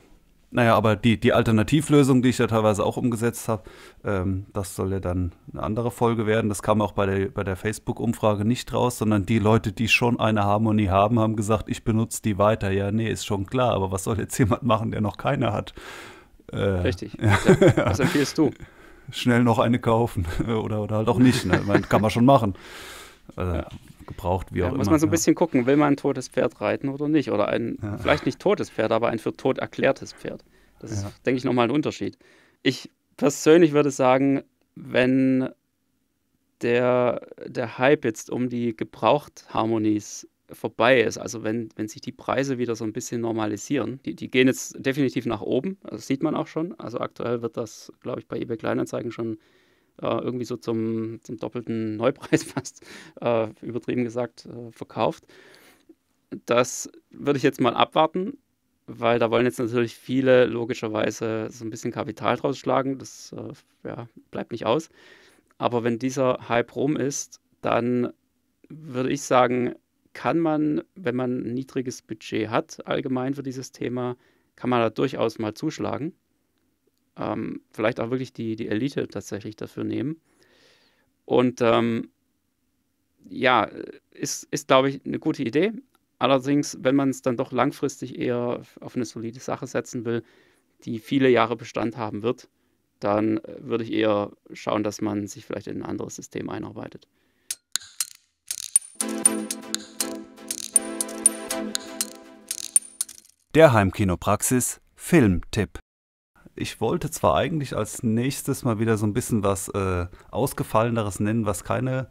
[SPEAKER 2] Naja, aber die, die Alternativlösung, die ich ja teilweise auch umgesetzt habe, ähm, das soll ja dann eine andere Folge werden. Das kam auch bei der, bei der Facebook-Umfrage nicht raus, sondern die Leute, die schon eine Harmonie haben, haben gesagt, ich benutze die weiter. Ja, nee, ist schon klar, aber was soll jetzt jemand machen, der noch keine hat? Äh, Richtig. Ja. was empfiehlst du? Schnell noch eine kaufen oder, oder halt auch nicht. Ne? kann man schon machen. Also, ja gebraucht, wie ja, auch muss immer. Muss man so ein
[SPEAKER 1] bisschen gucken, will man ein totes Pferd reiten oder nicht? Oder ein, ja. vielleicht nicht totes Pferd, aber ein für tot erklärtes Pferd. Das ist, denke ich, nochmal ein Unterschied. Ich persönlich würde sagen, wenn der, der Hype jetzt um die Gebrauchtharmonies vorbei ist, also wenn, wenn sich die Preise wieder so ein bisschen normalisieren, die, die gehen jetzt definitiv nach oben, das sieht man auch schon. Also aktuell wird das, glaube ich, bei eBay Kleinanzeigen schon äh, irgendwie so zum, zum doppelten Neupreis fast, äh, übertrieben gesagt, äh, verkauft. Das würde ich jetzt mal abwarten, weil da wollen jetzt natürlich viele logischerweise so ein bisschen Kapital draus schlagen. Das ja, bleibt nicht aus. Aber wenn dieser Hype rum ist, dann würde ich sagen, kann man, wenn man ein niedriges Budget hat, allgemein für dieses Thema, kann man da durchaus mal zuschlagen ähm, vielleicht auch wirklich die, die Elite tatsächlich dafür nehmen. Und ähm, ja, ist, ist glaube ich, eine gute Idee. Allerdings, wenn man es dann doch langfristig eher auf eine solide Sache setzen will, die viele Jahre Bestand haben wird, dann äh, würde ich eher schauen, dass man sich vielleicht in ein anderes System einarbeitet.
[SPEAKER 2] Der Heimkinopraxis Filmtipp ich wollte zwar eigentlich als nächstes mal wieder so ein bisschen was äh, Ausgefalleneres nennen, was keine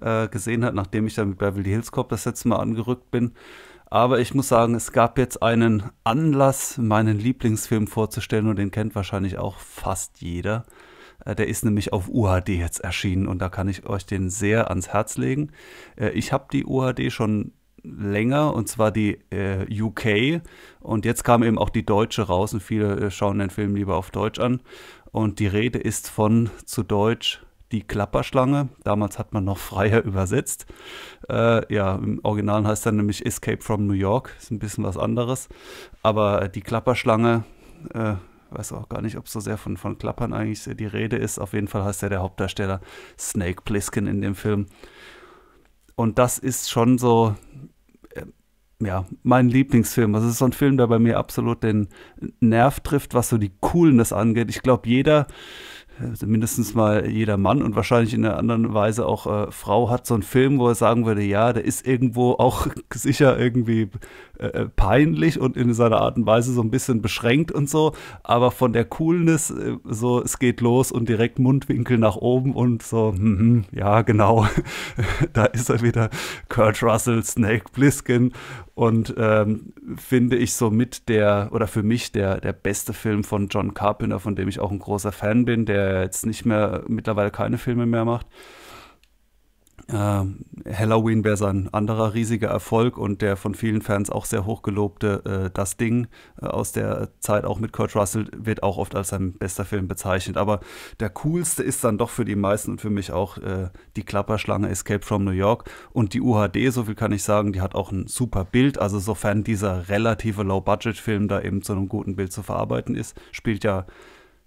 [SPEAKER 2] äh, gesehen hat, nachdem ich dann mit Beverly Hills Cop das letzte Mal angerückt bin. Aber ich muss sagen, es gab jetzt einen Anlass, meinen Lieblingsfilm vorzustellen und den kennt wahrscheinlich auch fast jeder. Äh, der ist nämlich auf UHD jetzt erschienen und da kann ich euch den sehr ans Herz legen. Äh, ich habe die UHD schon länger und zwar die äh, UK und jetzt kam eben auch die deutsche raus und viele äh, schauen den Film lieber auf Deutsch an und die Rede ist von zu Deutsch die Klapperschlange. Damals hat man noch freier übersetzt. Äh, ja, im Original heißt er nämlich Escape from New York. Ist ein bisschen was anderes. Aber äh, die Klapperschlange, äh, weiß auch gar nicht, ob so sehr von, von Klappern eigentlich die Rede ist. Auf jeden Fall heißt er der Hauptdarsteller Snake Plissken in dem Film. Und das ist schon so ja, mein Lieblingsfilm. Das also ist so ein Film, der bei mir absolut den Nerv trifft, was so die Coolness angeht. Ich glaube, jeder, also mindestens mal jeder Mann und wahrscheinlich in einer anderen Weise auch äh, Frau hat so einen Film, wo er sagen würde, ja, der ist irgendwo auch sicher irgendwie äh, äh, peinlich und in seiner Art und Weise so ein bisschen beschränkt und so, aber von der Coolness äh, so, es geht los und direkt Mundwinkel nach oben und so, mm -hmm, ja, genau, da ist er wieder, Kurt Russell, Snake Bliskin und ähm, finde ich so mit der, oder für mich der, der beste Film von John Carpenter, von dem ich auch ein großer Fan bin, der jetzt nicht mehr, mittlerweile keine Filme mehr macht. Ähm, Halloween wäre sein anderer riesiger Erfolg und der von vielen Fans auch sehr hochgelobte äh, Das Ding äh, aus der Zeit auch mit Kurt Russell wird auch oft als sein bester Film bezeichnet. Aber der coolste ist dann doch für die meisten und für mich auch äh, die Klapperschlange Escape from New York und die UHD, so viel kann ich sagen, die hat auch ein super Bild. Also sofern dieser relative Low-Budget-Film da eben zu einem guten Bild zu verarbeiten ist, spielt ja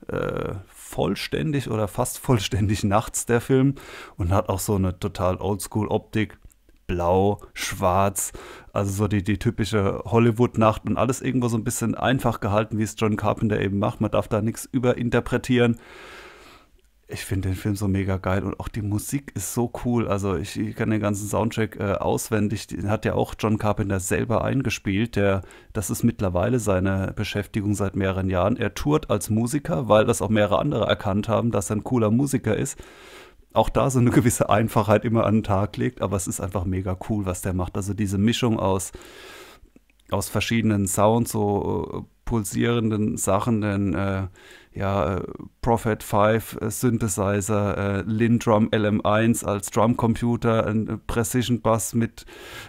[SPEAKER 2] äh, vollständig oder fast vollständig nachts, der Film, und hat auch so eine total Oldschool-Optik. Blau, schwarz, also so die, die typische Hollywood-Nacht und alles irgendwo so ein bisschen einfach gehalten, wie es John Carpenter eben macht. Man darf da nichts überinterpretieren ich finde den Film so mega geil und auch die Musik ist so cool. Also ich, ich kann den ganzen Soundtrack äh, auswendig. Den hat ja auch John Carpenter selber eingespielt. Der, das ist mittlerweile seine Beschäftigung seit mehreren Jahren. Er tourt als Musiker, weil das auch mehrere andere erkannt haben, dass er ein cooler Musiker ist. Auch da so eine gewisse Einfachheit immer an den Tag legt, aber es ist einfach mega cool, was der macht. Also diese Mischung aus, aus verschiedenen Sounds, so äh, pulsierenden Sachen, denn äh, ja, äh, Prophet 5 äh, Synthesizer, äh, Lindrum LM1 als Drumcomputer, ein äh, Precision Bass mit,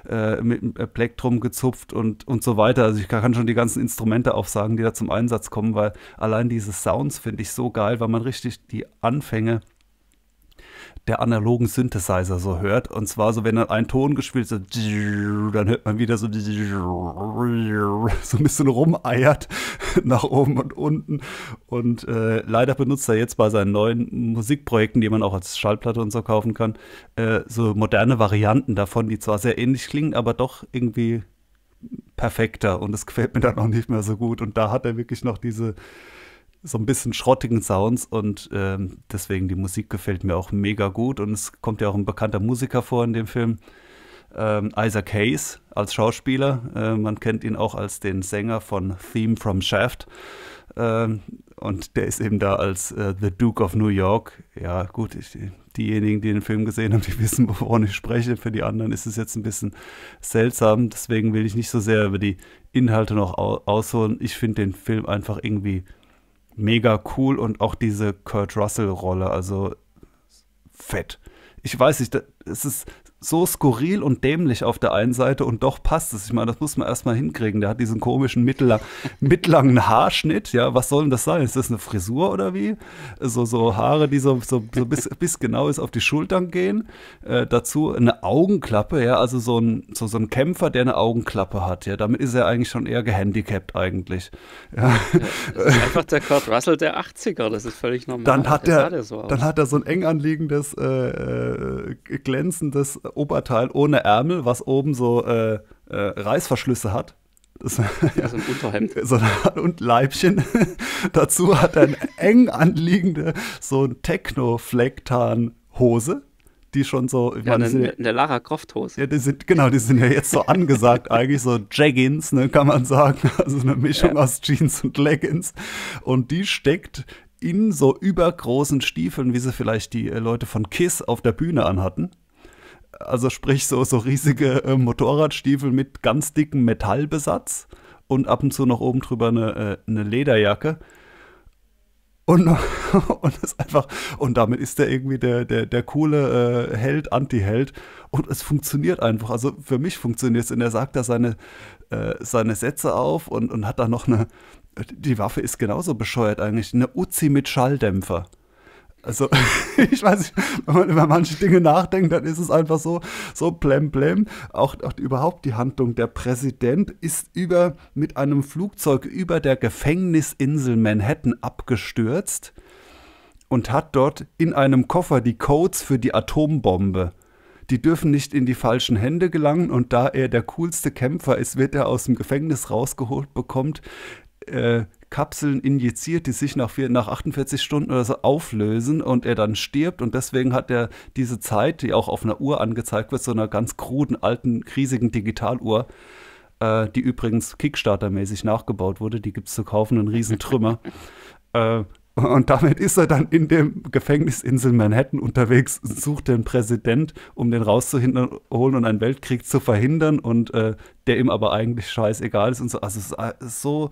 [SPEAKER 2] äh, mit Plektrum gezupft und, und so weiter. Also ich kann schon die ganzen Instrumente aufsagen, die da zum Einsatz kommen, weil allein diese Sounds finde ich so geil, weil man richtig die Anfänge der analogen Synthesizer so hört. Und zwar so, wenn dann ein Ton gespielt wird, so, dann hört man wieder so, so ein bisschen rumeiert nach oben und unten. Und äh, leider benutzt er jetzt bei seinen neuen Musikprojekten, die man auch als Schallplatte und so kaufen kann, äh, so moderne Varianten davon, die zwar sehr ähnlich klingen, aber doch irgendwie perfekter. Und es gefällt mir dann auch nicht mehr so gut. Und da hat er wirklich noch diese so ein bisschen schrottigen Sounds und ähm, deswegen die Musik gefällt mir auch mega gut und es kommt ja auch ein bekannter Musiker vor in dem Film. Ähm, Isaac Hayes als Schauspieler. Äh, man kennt ihn auch als den Sänger von Theme from Shaft. Ähm, und der ist eben da als äh, The Duke of New York. Ja, gut, ich, diejenigen, die den Film gesehen haben, die wissen, wovon ich spreche. Für die anderen ist es jetzt ein bisschen seltsam. Deswegen will ich nicht so sehr über die Inhalte noch au ausholen. Ich finde den Film einfach irgendwie mega cool und auch diese Kurt Russell-Rolle, also fett. Ich weiß nicht, es ist so skurril und dämlich auf der einen Seite und doch passt es. Ich meine, das muss man erstmal hinkriegen. Der hat diesen komischen mittellang, mittellangen Haarschnitt. Ja, was soll denn das sein? Ist das eine Frisur oder wie? So, so Haare, die so, so, so bis, bis genau ist auf die Schultern gehen. Äh, dazu eine Augenklappe. Ja, also so ein, so, so ein Kämpfer, der eine Augenklappe hat. Ja, damit ist er eigentlich schon eher gehandicapt eigentlich. Ja. ja einfach
[SPEAKER 1] der Kurt Russell der 80er. Das ist völlig normal. Dann hat, der, der so dann hat er so
[SPEAKER 2] ein eng anliegendes, äh, äh glänzendes Oberteil ohne Ärmel, was oben so äh, äh, Reißverschlüsse hat. Das, ja, so ein Unterhemd. und Leibchen. Dazu hat er eine eng anliegende, so ein Techno-Flecktan-Hose die schon so. Ja, meine, eine,
[SPEAKER 1] eine Lara Croft Hose.
[SPEAKER 2] Ja, die sind, genau, die sind ja jetzt so angesagt, eigentlich so Jeggings, ne, kann man sagen. Also eine Mischung ja. aus Jeans und Leggings. Und die steckt in so übergroßen Stiefeln, wie sie vielleicht die äh, Leute von Kiss auf der Bühne anhatten. Also sprich so, so riesige äh, Motorradstiefel mit ganz dicken Metallbesatz und ab und zu noch oben drüber eine, äh, eine Lederjacke. Und, und das einfach, und damit ist er irgendwie der, der, der coole äh, Held, Anti-Held. Und es funktioniert einfach. Also für mich funktioniert es. Und er sagt da seine, äh, seine Sätze auf und, und hat da noch eine. Die Waffe ist genauso bescheuert eigentlich. Eine Uzi mit Schalldämpfer. Also, ich weiß nicht, wenn man über manche Dinge nachdenkt, dann ist es einfach so, so blem blem. Auch, auch überhaupt die Handlung. Der Präsident ist über, mit einem Flugzeug über der Gefängnisinsel Manhattan abgestürzt und hat dort in einem Koffer die Codes für die Atombombe. Die dürfen nicht in die falschen Hände gelangen und da er der coolste Kämpfer ist, wird er aus dem Gefängnis rausgeholt bekommt, äh, Kapseln injiziert, die sich nach, vier, nach 48 Stunden oder so auflösen und er dann stirbt. Und deswegen hat er diese Zeit, die auch auf einer Uhr angezeigt wird, so einer ganz kruden, alten, riesigen Digitaluhr, äh, die übrigens Kickstarter-mäßig nachgebaut wurde, die gibt es zu kaufen, einen riesen Trümmer. äh, und damit ist er dann in dem Gefängnisinsel Manhattan unterwegs, sucht den Präsident, um den rauszuholen und einen Weltkrieg zu verhindern und äh, der ihm aber eigentlich scheißegal ist und so. Also es ist äh, so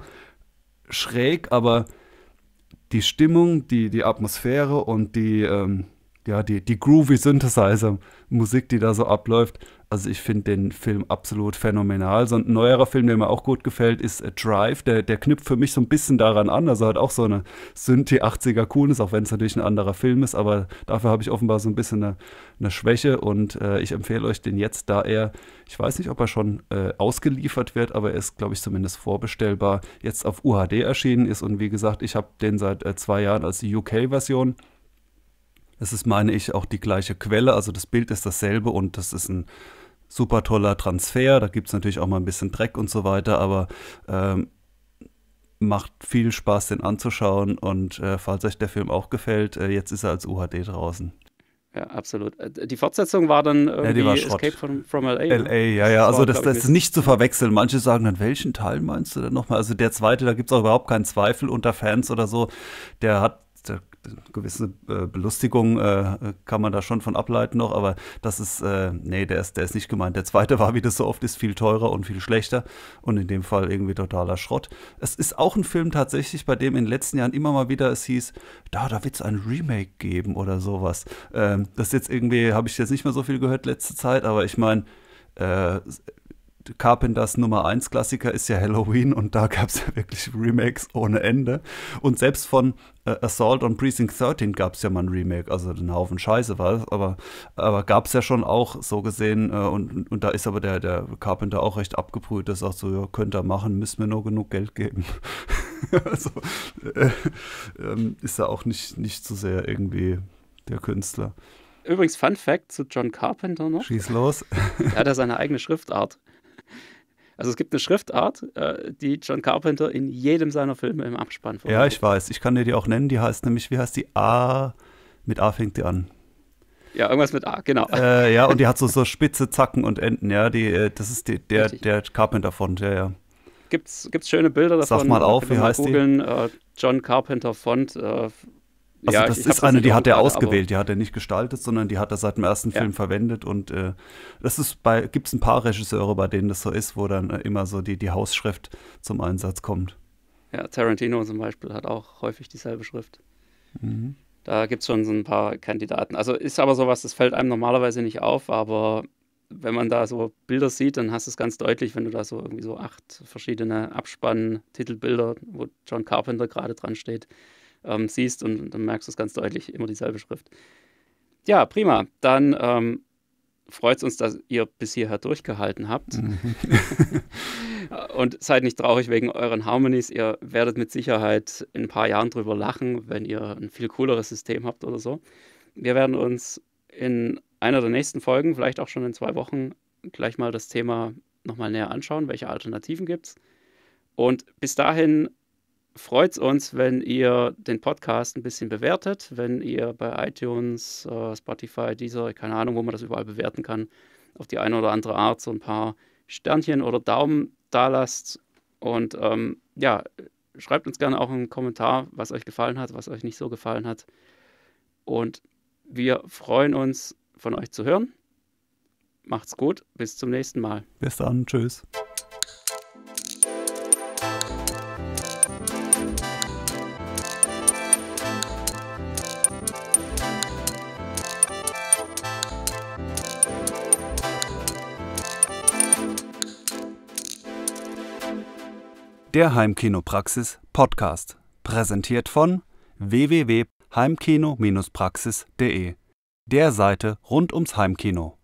[SPEAKER 2] schräg, aber die Stimmung, die, die Atmosphäre und die, ähm, ja, die, die groovy Synthesizer-Musik, die da so abläuft, also ich finde den Film absolut phänomenal. So ein neuerer Film, der mir auch gut gefällt, ist äh, Drive. Der, der knüpft für mich so ein bisschen daran an. Also hat auch so eine Synthi 80er Coolness, auch wenn es natürlich ein anderer Film ist. Aber dafür habe ich offenbar so ein bisschen eine, eine Schwäche. Und äh, ich empfehle euch den jetzt, da er, ich weiß nicht, ob er schon äh, ausgeliefert wird, aber er ist, glaube ich, zumindest vorbestellbar, jetzt auf UHD erschienen ist. Und wie gesagt, ich habe den seit äh, zwei Jahren als UK-Version. Es ist, meine ich, auch die gleiche Quelle. Also das Bild ist dasselbe und das ist ein super toller Transfer. Da gibt es natürlich auch mal ein bisschen Dreck und so weiter, aber ähm, macht viel Spaß, den anzuschauen. Und äh, falls euch der Film auch gefällt, äh, jetzt ist er als UHD draußen.
[SPEAKER 1] Ja, absolut. Äh, die Fortsetzung war dann irgendwie ja, die war Escape from, from LA. Ne? LA, ja, ja. Das also das, das ist nicht
[SPEAKER 2] zu verwechseln. Manche sagen dann, welchen Teil meinst du denn nochmal? Also der zweite, da gibt es auch überhaupt keinen Zweifel unter Fans oder so. Der hat da, gewisse äh, Belustigung äh, kann man da schon von ableiten noch, aber das ist, äh, nee, der ist, der ist nicht gemeint. Der zweite war, wie das so oft ist, viel teurer und viel schlechter und in dem Fall irgendwie totaler Schrott. Es ist auch ein Film tatsächlich, bei dem in den letzten Jahren immer mal wieder es hieß, da, da wird es ein Remake geben oder sowas. Ähm, das jetzt irgendwie, habe ich jetzt nicht mehr so viel gehört letzte Zeit, aber ich meine, äh, Carpenters Nummer 1 Klassiker ist ja Halloween und da gab es ja wirklich Remakes ohne Ende. Und selbst von äh, Assault on Precinct 13 gab es ja mal ein Remake, also einen Haufen Scheiße war es, aber, aber gab es ja schon auch so gesehen äh, und, und da ist aber der, der Carpenter auch recht abgebrüht, das auch so, ja, könnt ihr machen, müssen wir nur genug Geld geben. also äh, ähm, ist er auch nicht, nicht so sehr irgendwie der Künstler.
[SPEAKER 1] Übrigens, Fun Fact zu John Carpenter noch. Schieß los. er hat ja seine eigene Schriftart. Also es gibt eine Schriftart, äh, die John Carpenter in jedem seiner Filme im Abspann verwendet. Ja, ich
[SPEAKER 2] weiß. Ich kann dir die auch nennen. Die heißt nämlich, wie heißt die? A, mit A fängt die an.
[SPEAKER 1] Ja, irgendwas mit A, genau. Äh, ja, und die hat
[SPEAKER 2] so, so spitze Zacken und Enden, ja. Die, äh, das ist die, der, der Carpenter-Font, ja, ja.
[SPEAKER 1] Gibt's, gibt's schöne Bilder davon. Sag mal auf, wie heißt googeln, die? Äh, John Carpenter Font äh, also ja, das ist eine, die hat er ausgewählt, die hat
[SPEAKER 2] er nicht gestaltet, sondern die hat er seit dem ersten ja. Film verwendet. Und äh, das ist bei, gibt es ein paar Regisseure, bei denen das so ist, wo dann äh, immer so die, die Hausschrift zum Einsatz kommt. Ja,
[SPEAKER 1] Tarantino zum Beispiel hat auch häufig dieselbe Schrift. Mhm. Da gibt es schon so ein paar Kandidaten. Also ist aber sowas, das fällt einem normalerweise nicht auf, aber wenn man da so Bilder sieht, dann hast du es ganz deutlich, wenn du da so irgendwie so acht verschiedene Abspann-Titelbilder, wo John Carpenter gerade dran steht, ähm, siehst und dann merkst du es ganz deutlich, immer dieselbe Schrift. Ja, prima. Dann ähm, freut es uns, dass ihr bis hierher durchgehalten habt. Mhm. und seid nicht traurig wegen euren Harmonies. Ihr werdet mit Sicherheit in ein paar Jahren drüber lachen, wenn ihr ein viel cooleres System habt oder so. Wir werden uns in einer der nächsten Folgen, vielleicht auch schon in zwei Wochen, gleich mal das Thema nochmal näher anschauen, welche Alternativen gibt es. Und bis dahin freut es uns, wenn ihr den Podcast ein bisschen bewertet, wenn ihr bei iTunes, äh, Spotify, dieser, keine Ahnung, wo man das überall bewerten kann, auf die eine oder andere Art so ein paar Sternchen oder Daumen da lasst. Und ähm, ja, schreibt uns gerne auch einen Kommentar, was euch gefallen hat, was euch nicht so gefallen hat. Und wir freuen uns, von euch zu hören. Macht's gut, bis zum nächsten Mal.
[SPEAKER 2] Bis dann, tschüss. Der Heimkinopraxis Podcast, präsentiert von www.heimkino-praxis.de, der Seite rund ums Heimkino.